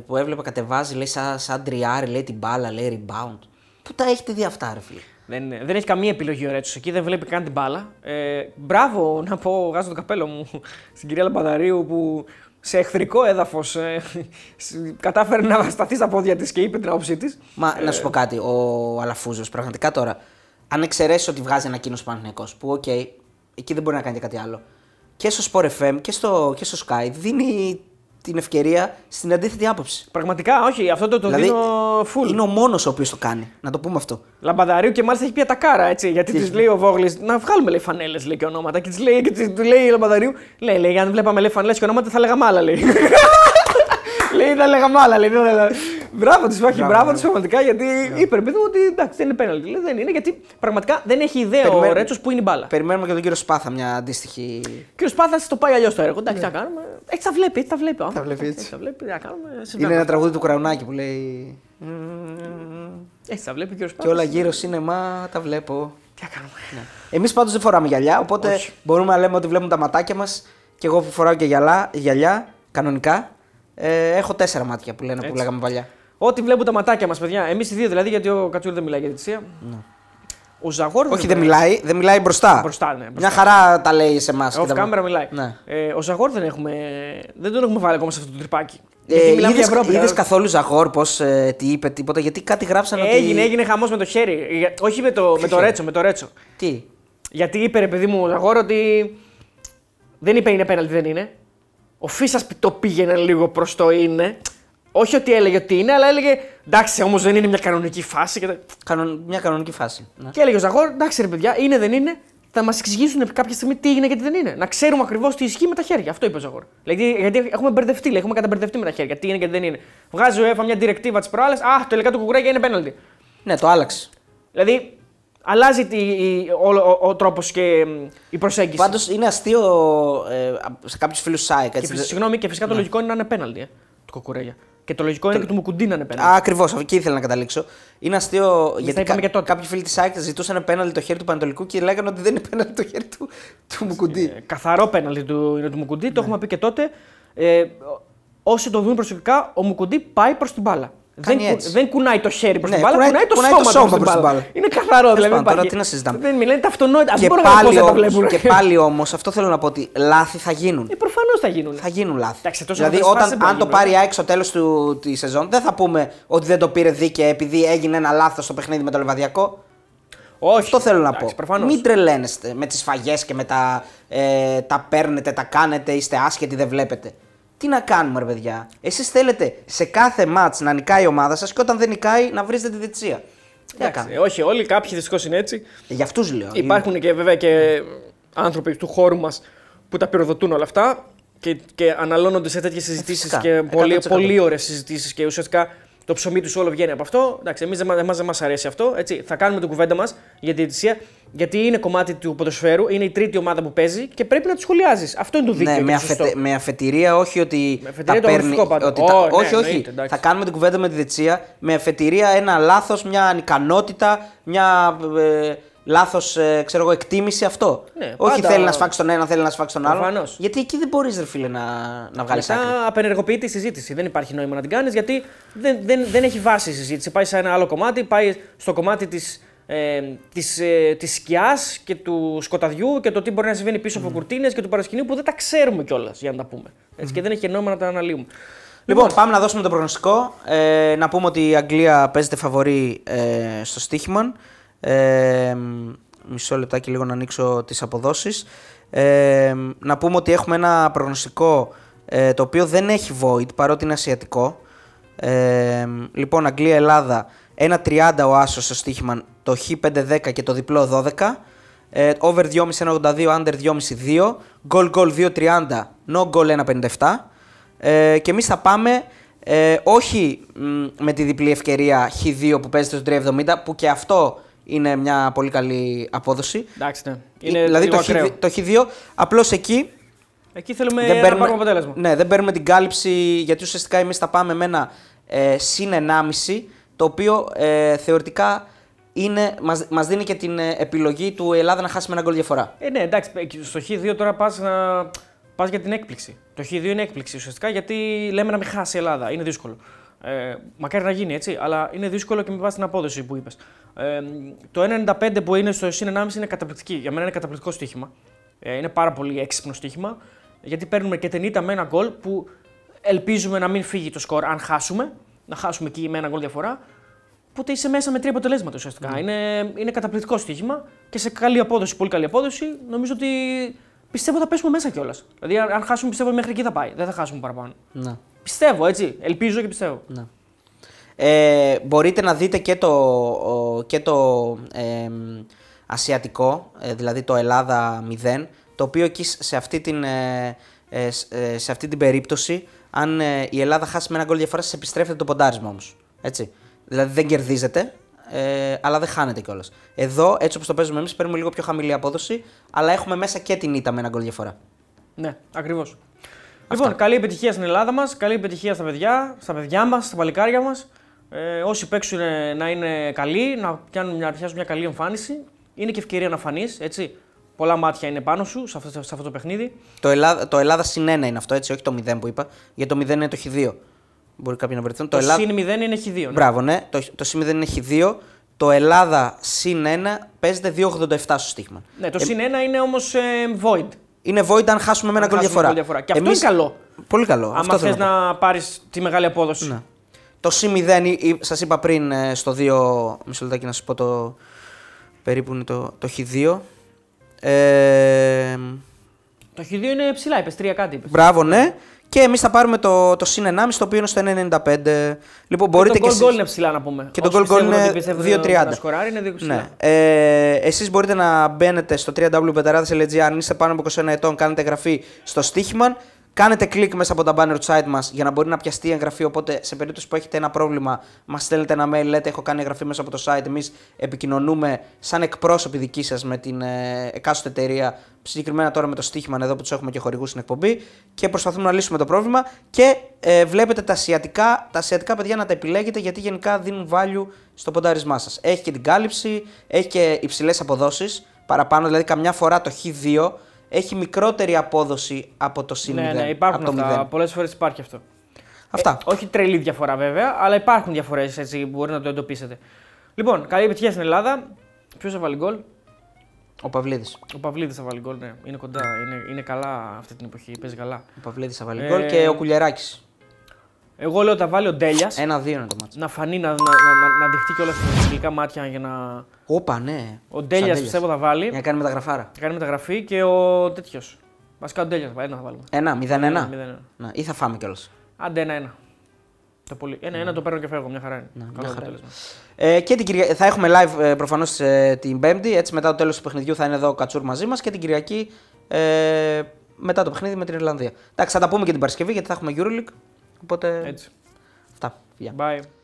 που έβλεπα, κατεβάζει, λέει, σαν, σαν τριάρι, λέει την μπάλα, λέει rebound. Πού τα έχετε δει αυτά, ρε φίλε. Δεν, δεν έχει καμία επιλογή ο Ρέτσος εκεί, δεν βλέπει καν την μπάλα. Ε, μπράβο, να πω, γάζω το καπέλο μου [laughs] στην κυρία Λαμπαδαρίου που σε εχθρικό έδαφος ε, κατάφερε να σταθείς στα πόδια της και είπε την άποψή της. Μα ε, να σου ε, πω κάτι, ο Αλαφούζος, πραγματικά τώρα. Αν εξαιρέσεις ότι βγάζει κοινό Παναθυνιακό, που οκ, εκεί δεν μπορεί να κάνει κάτι άλλο. Και στο Sport FM και στο, και Sky δίνει την ευκαιρία στην αντίθετη άποψη. Πραγματικά, όχι, αυτό το, το δηλαδή, δίνω φουλ. Είναι ο μόνος ο οποίος το κάνει. Να το πούμε αυτό. Λαμπαδαρίου και μάλιστα έχει τα κάρα, έτσι. Γιατί τη λέει ο Βόγλης να βγάλουμε λέει φανέλες λέει και ονόματα. Και της λέει, και της, λέει Λαμπαδαρίου, λέει, λέει, αν βλέπαμε λέει φανέλες και ονόματα θα λέγαμε άλλα λέει. [laughs] λέει θα λέγαμε άλλα λέει. Μπράβο του, όχι, μπράβο ναι. του πραγματικά γιατί ναι. είπε παιδί ότι εντάξει δεν είναι πέναλτι. δεν είναι γιατί πραγματικά δεν έχει ιδέα Περιμένουμε... ο Ρέτσος που είναι η μπάλα. Περιμένουμε και τον κύριο Σπάθα μια αντίστοιχη. Κύριος Σπάθας το πάει αλλιώς το έργο. Εντάξει, ναι. θα κάνουμε. Έτσι θα βλέπει, θα βλέπει. Θα βλέπει Είναι ένα τραγούδι του Κραουνάκη που λέει. Έτσι ε, τα βλέπει ο κύριος Και όλα γύρω σινεμά τα βλέπω. Τι να κάνουμε. Ναι. Εμείς πάντως δεν φοράμε γυαλιά, οπότε Όχι. μπορούμε να λέμε ότι βλέπουν τα ματάκια μας. Και εγώ που φοράω και γυαλά, γυαλιά, κανονικά, ε, έχω τέσσερα μάτια που λένε Έτσι. που λέγαμε παλιά. Ό,τι βλέπουν τα ματάκια μας, παιδιά. Εμείς οι δύο δηλαδή, γιατί ο Κατσούρη δεν μιλάει για θυσία. Ναι. Ο Ζαγόρ. Όχι, δεν μιλάει, δεν μιλάει μπροστά. Μπροστά, ναι. Μπροστά. Μια χαρά τα λέει σε εμάς. Ο μιλάει. Ναι. Ε, ο Ζαγόρ δεν, έχουμε, δεν τον έχουμε βάλει ακόμα σε αυτό το τρυπάκι. Ε, είδες, είδες καθόλου Ζαγόρ πώς, ε, τι είπε, τίποτα, γιατί κάτι γράψαν έγινε, ότι... Έγινε, έγινε χαμός με το χέρι, όχι με το, με το Ρέτσο, με το Ρέτσο. Τι? Γιατί είπε ρε παιδί μου ο Ζαγόρ ότι δεν είπε είναι πέναλτι, δεν είναι. Ο Φίσας το πήγαινε λίγο προς το είναι. Όχι ότι έλεγε ότι είναι, αλλά έλεγε εντάξει, όμως δεν είναι μια κανονική φάση. Και... Κανον... Μια κανονική φάση. Ναι. Και έλεγε ο Ζαγόρ, εντάξει ρε παιδιά, είναι, δεν είναι, θα μας εξηγήσουν κάποια στιγμή τι είναι και τι δεν είναι. Να ξέρουμε ακριβώς τι ισχύει με τα χέρια. Αυτό είπε ο Ζαγόρ. Δηλαδή, γιατί έχουμε μπερδευτεί, λέει, έχουμε καταμπερδευτεί με τα χέρια. Τι είναι και τι δεν είναι. Βγάζει ο ΕΦΑ μια directiva της προάλλες. Α, τελικά το κουκουράκι είναι πέναλτι. Ναι, το άλλαξε. Δηλαδή, αλλάζει τη, η, ο, ο, ο, τρόπος και η προσέγγιση. Πάντως είναι αστείο ε, σε κάποιους φίλους ΣΑΕΚ. Συγγνώμη, και φυσικά ναι. το λογικό είναι να είναι πέναλτι. Ε, το κουκουρέγια. Και το λογικό είναι και του Μουκουντή να είναι πέναλτι. Ακριβώ, και ήθελα να καταλήξω. Είναι αστείο γιατί κα... και τότε. κάποιοι φίλοι της ΑΕΚ ζητούσαν πέναλτι το χέρι του Πανατολικού και λέγανε ότι δεν είναι πέναλτι το χέρι του, του Μουκουντή. Ε, καθαρό πέναλτι του, είναι του Μουκουντή, ναι. το έχουμε πει και τότε. Ε, όσοι το δουν προσωπικά, ο Μουκουντή πάει προς την μπάλα. Δεν, έτσι. δεν κουνάει το χέρι προς ναι, την μπάλα, κουνάει, κουνάει το κουνάει σώμα, σώμα προς την μπάλα. Είναι καθαρό δηλαδή. Πάνω, τώρα τι να συζητάμε. Δεν μιλάει ταυτονότητα. Και, πάλι όμως, και πάλι όμως αυτό θέλω να πω ότι λάθη θα γίνουν. Ε, Προφανώς θα γίνουν. Θα γίνουν λάθη. Εντάξει, δηλαδή όταν, αν το πάρει η στο τέλο τη σεζόν δεν θα πούμε ότι δεν το πήρε δίκαια επειδή έγινε ένα λάθος στο παιχνίδι με το λεβαδιακό. Όχι. Αυτό θέλω να πω. Μην τρελαίνεστε με τις σφαγέ και με τα, ε, τα παίρνετε, τα κάνετε, είστε άσχετοι, δεν βλέπετε. Τι να κάνουμε, ρε παιδιά. Εσείς θέλετε σε κάθε ματ να νικάει η ομάδα σας και όταν δεν νικάει να βρίζετε τη διτσία. Τι Όχι, όλοι κάποιοι δυστυχώς είναι έτσι. Για αυτούς λέω. Υπάρχουν και βέβαια και άνθρωποι του χώρου μας που τα πυροδοτούν όλα αυτά και, και αναλώνονται σε τέτοιες συζητήσεις και πολύ, πολύ ωραίες συζητήσεις και ουσιαστικά το ψωμί του όλο βγαίνει από αυτό. Εντάξει, εμείς δεν μα αρέσει αυτό. Έτσι, θα κάνουμε την κουβέντα μας για τη διαιτησία. Γιατί είναι κομμάτι του ποδοσφαίρου, είναι η τρίτη ομάδα που παίζει και πρέπει να τη σχολιάζεις. Αυτό είναι το ναι, δίκαιο. Ναι, με, αφετε, με αφετηρία, όχι ότι. Με αφετηρία τα παίρνει, Ότι oh, τα, ναι, όχι, όχι. θα κάνουμε την κουβέντα με τη δεξιά Με αφετηρία ένα λάθος, μια ανικανότητα, μια ε, λάθος ε, εκτίμηση αυτό. Ναι, όχι πάντα... θέλει να σφάξει τον ένα, θέλει να σφάξει τον άλλο. Γιατί εκεί δεν μπορείς, φίλε, να, να βγάλεις άκρη. απενεργοποιεί τη συζήτηση. Δεν υπάρχει νόημα να την κάνεις γιατί δεν, δεν, δεν έχει βάση η συζήτηση. Πάει σε ένα άλλο κομμάτι, πάει στο κομμάτι της ε, της, ε, και του σκοταδιού και το τι μπορεί να συμβαίνει πίσω από ναι. κουρτίνες και του παρασκηνίου που δεν τα ξέρουμε κιόλας για να τα πούμε. Έτσι, mm. Και δεν έχει νόημα να τα αναλύουμε. Λοιπόν, λοιπόν, πάμε να δώσουμε το προγνωστικό. Ε, να πούμε ότι η Αγγλία παίζεται φαβορή ε, στο στοίχημα. Ε, μισό λεπτάκι λίγο να ανοίξω τις αποδόσεις. Ε, να πούμε ότι έχουμε ένα προγνωστικό ε, το οποίο δεν έχει void παρότι είναι ασιατικό. Ε, λοιπόν, Αγγλία-Ελλάδα 1.30 ο Άσος στο στοίχημα, το Χ 5.10 και το διπλό 12. Ε, over 2.5 1.82, under 2.5 2. Goal goal 2.30, no goal 1.57. Ε, και εμείς θα πάμε ε, όχι με τη διπλή ευκαιρία Χ2 που παίζεται στο 3.70 που και αυτό είναι μια πολύ καλή απόδοση. Εντάξει, ναι. Ε, είναι δηλαδή το, Χ, το Χ2 απλώς εκεί Εκεί θέλουμε δεν παίρνουμε, αποτέλεσμα. Ναι, δεν παίρνουμε την κάλυψη γιατί ουσιαστικά εμείς θα πάμε με ένα ε, συν 1,5 το οποίο ε, θεωρητικά είναι, μας, μας δίνει και την ε, επιλογή του Ελλάδα να χάσει με έναν γκολ διαφορά. Ε, ναι, εντάξει, στο Χ2 τώρα πας, να... πας για την έκπληξη. Το Χ2 είναι έκπληξη ουσιαστικά γιατί λέμε να μην χάσει η Ελλάδα, είναι δύσκολο. Ε, μακάρι να γίνει έτσι, αλλά είναι δύσκολο και με βάση την απόδοση που είπες. Ε, το 1,95 που είναι στο συν 1,5 είναι καταπληκτική. Για μένα είναι καταπληκτικό στοίχημα. Ε, είναι πάρα πολύ έξυπνο στοίχημα. Γιατί παίρνουμε και την ήττα με ένα γκολ που ελπίζουμε να μην φύγει το σκορ αν χάσουμε να χάσουμε εκεί με ένα γκολ διαφορά. Οπότε είσαι μέσα με τρία αποτελέσματα ουσιαστικά. Mm. Είναι, είναι καταπληκτικό στοίχημα και σε καλή απόδοση, πολύ καλή απόδοση. Νομίζω ότι πιστεύω θα πέσουμε μέσα κιόλας. Δηλαδή, αν χάσουμε, πιστεύω μέχρι εκεί θα πάει. Δεν θα χάσουμε παραπάνω. Να. Πιστεύω έτσι. Ελπίζω και πιστεύω. Να. Ε, μπορείτε να δείτε και το, και το ε, ασιατικό, δηλαδή το Ελλάδα 0, το οποίο εκεί σε αυτή την, ε, ε, ε, σε αυτή την περίπτωση αν ε, η Ελλάδα χάσει με ένα γκολ διαφορά, επιστρέφεται το ποντάρισμα όμως. Έτσι. Δηλαδή δεν κερδίζετε, αλλά δεν χάνετε κιόλας. Εδώ, έτσι όπως το παίζουμε εμείς, παίρνουμε λίγο πιο χαμηλή απόδοση, αλλά έχουμε μέσα και την ήττα με ένα γκολ διαφορά. Ναι, ακριβώς. Λοιπόν, καλή επιτυχία στην Ελλάδα μας, καλή επιτυχία στα παιδιά, στα παιδιά μας, στα παλικάρια μας. Ε, όσοι παίξουν να είναι καλοί, να, πιάνουν, μια καλή εμφάνιση. Είναι και ευκαιρία να φανείς, έτσι. Πολλά μάτια είναι πάνω σου σε αυτό, σε αυτό το παιχνίδι. Το Ελλάδα, το Ελλάδα συν 1 είναι αυτό, έτσι, όχι το 0 που είπα. Γιατί το 0 είναι το χ2. Μπορεί κάποιοι να βρεθούν. Το, το Ελλάδα... συν 0 είναι χ2. Ναι. Μπράβο, ναι. Το, το συν 0 είναι χ2. Το Ελλάδα συν 1 παίζεται 2,87 στο στίγμα. Ναι, το ε... συν 1 είναι όμως ε, void. Είναι void αν χάσουμε με ένα κολλή διαφορά. διαφορά. Και Εμείς... αυτό είναι καλό. Πολύ καλό. Αν θες να πάρεις τη μεγάλη απόδοση. Ναι. Το συν 0, σας είπα πριν ε, στο 2, μισό λεπτάκι να σας πω το περίπου είναι το, το χ2. Ε... Το χ2 είναι ψηλά, είπες 3 κάτι. Είπες. Μπράβο, ναι. Και εμείς θα πάρουμε το, το συν 1,5 το οποίο είναι στο 1,95. Λοιπόν, μπορείτε και. Το goal goal είναι ψηλά να πούμε. Και το goal goal είναι 2,30. σκοράρι είναι 2,30. Ναι. Ε, Εσείς μπορείτε να μπαίνετε στο www.petarades.gr αν είστε πάνω από 21 ετών, κάνετε εγγραφή στο στοίχημαν. Κάνετε κλικ μέσα από τα banner του site μας για να μπορεί να πιαστεί η εγγραφή. Οπότε, σε περίπτωση που έχετε ένα πρόβλημα, μας στέλνετε ένα mail, λέτε έχω κάνει εγγραφή μέσα από το site. Εμείς επικοινωνούμε σαν εκπρόσωποι δική σας με την ε, εκάστοτε εταιρεία. Συγκεκριμένα τώρα με το στοίχημα εδώ που τους έχουμε και χορηγούς στην εκπομπή. Και προσπαθούμε να λύσουμε το πρόβλημα. Και ε, βλέπετε τα ασιατικά, τα ασιατικά παιδιά να τα επιλέγετε γιατί γενικά δίνουν value στο ποντάρισμά σας. Έχει και την κάλυψη, έχει και υψηλές αποδόσεις παραπάνω, δηλαδή καμιά φορά το Χ2 έχει μικρότερη απόδοση από το συν Ναι, ναι, υπάρχουν από αυτά. Πολλές φορές υπάρχει αυτό. Αυτά. Ε, όχι τρελή διαφορά βέβαια, αλλά υπάρχουν διαφορές έτσι που μπορεί να το εντοπίσετε. Λοιπόν, καλή επιτυχία στην Ελλάδα. Ποιος θα βάλει γκολ, Ο Παυλίδης. Ο Παυλίδης θα βάλει γκολ, ναι. Είναι κοντά, είναι, είναι καλά αυτή την εποχή. Παίζει καλά. Ο Παυλίδης θα βάλει γκολ ε, και ο Κουλιαράκης. Εγώ λέω τα βάλει ο Ντέλιας. Ένα-δύο είναι το Να φανεί, να, να, να, να δειχτεί κιόλας στα αγγλικά μάτια για να. Όπα, ναι. Ο Ντέλιας πιστεύω θα βάλει. Για να κάνει μεταγραφάρα. Να κάνει μεταγραφή και ο τέτοιος. Βασικά ο Ντέλιας ένα θα βάλουμε. Ένα, μηδέν ένα. Να, ή θα φάμε κιόλας. Άντε ένα-ένα. Το πολύ. Ένα-ένα το παίρνω και φεύγω, μια χαρά είναι. Να, μια χαρά. Ε, και την Κυριακή, θα έχουμε live ε, προφανώς ε, την Πέμπτη. Έτσι μετά το τέλος του παιχνιδιού θα είναι εδώ ο Κατσούρ μαζί μας και την Κυριακή ε, μετά το παιχνίδι με την Ιρλανδία. Εντάξει, θα τα πούμε και την Παρασκευή γιατί θα έχουμε Euroleague. Οπότε. Έτσι. Αυτά. Γεια. Bye.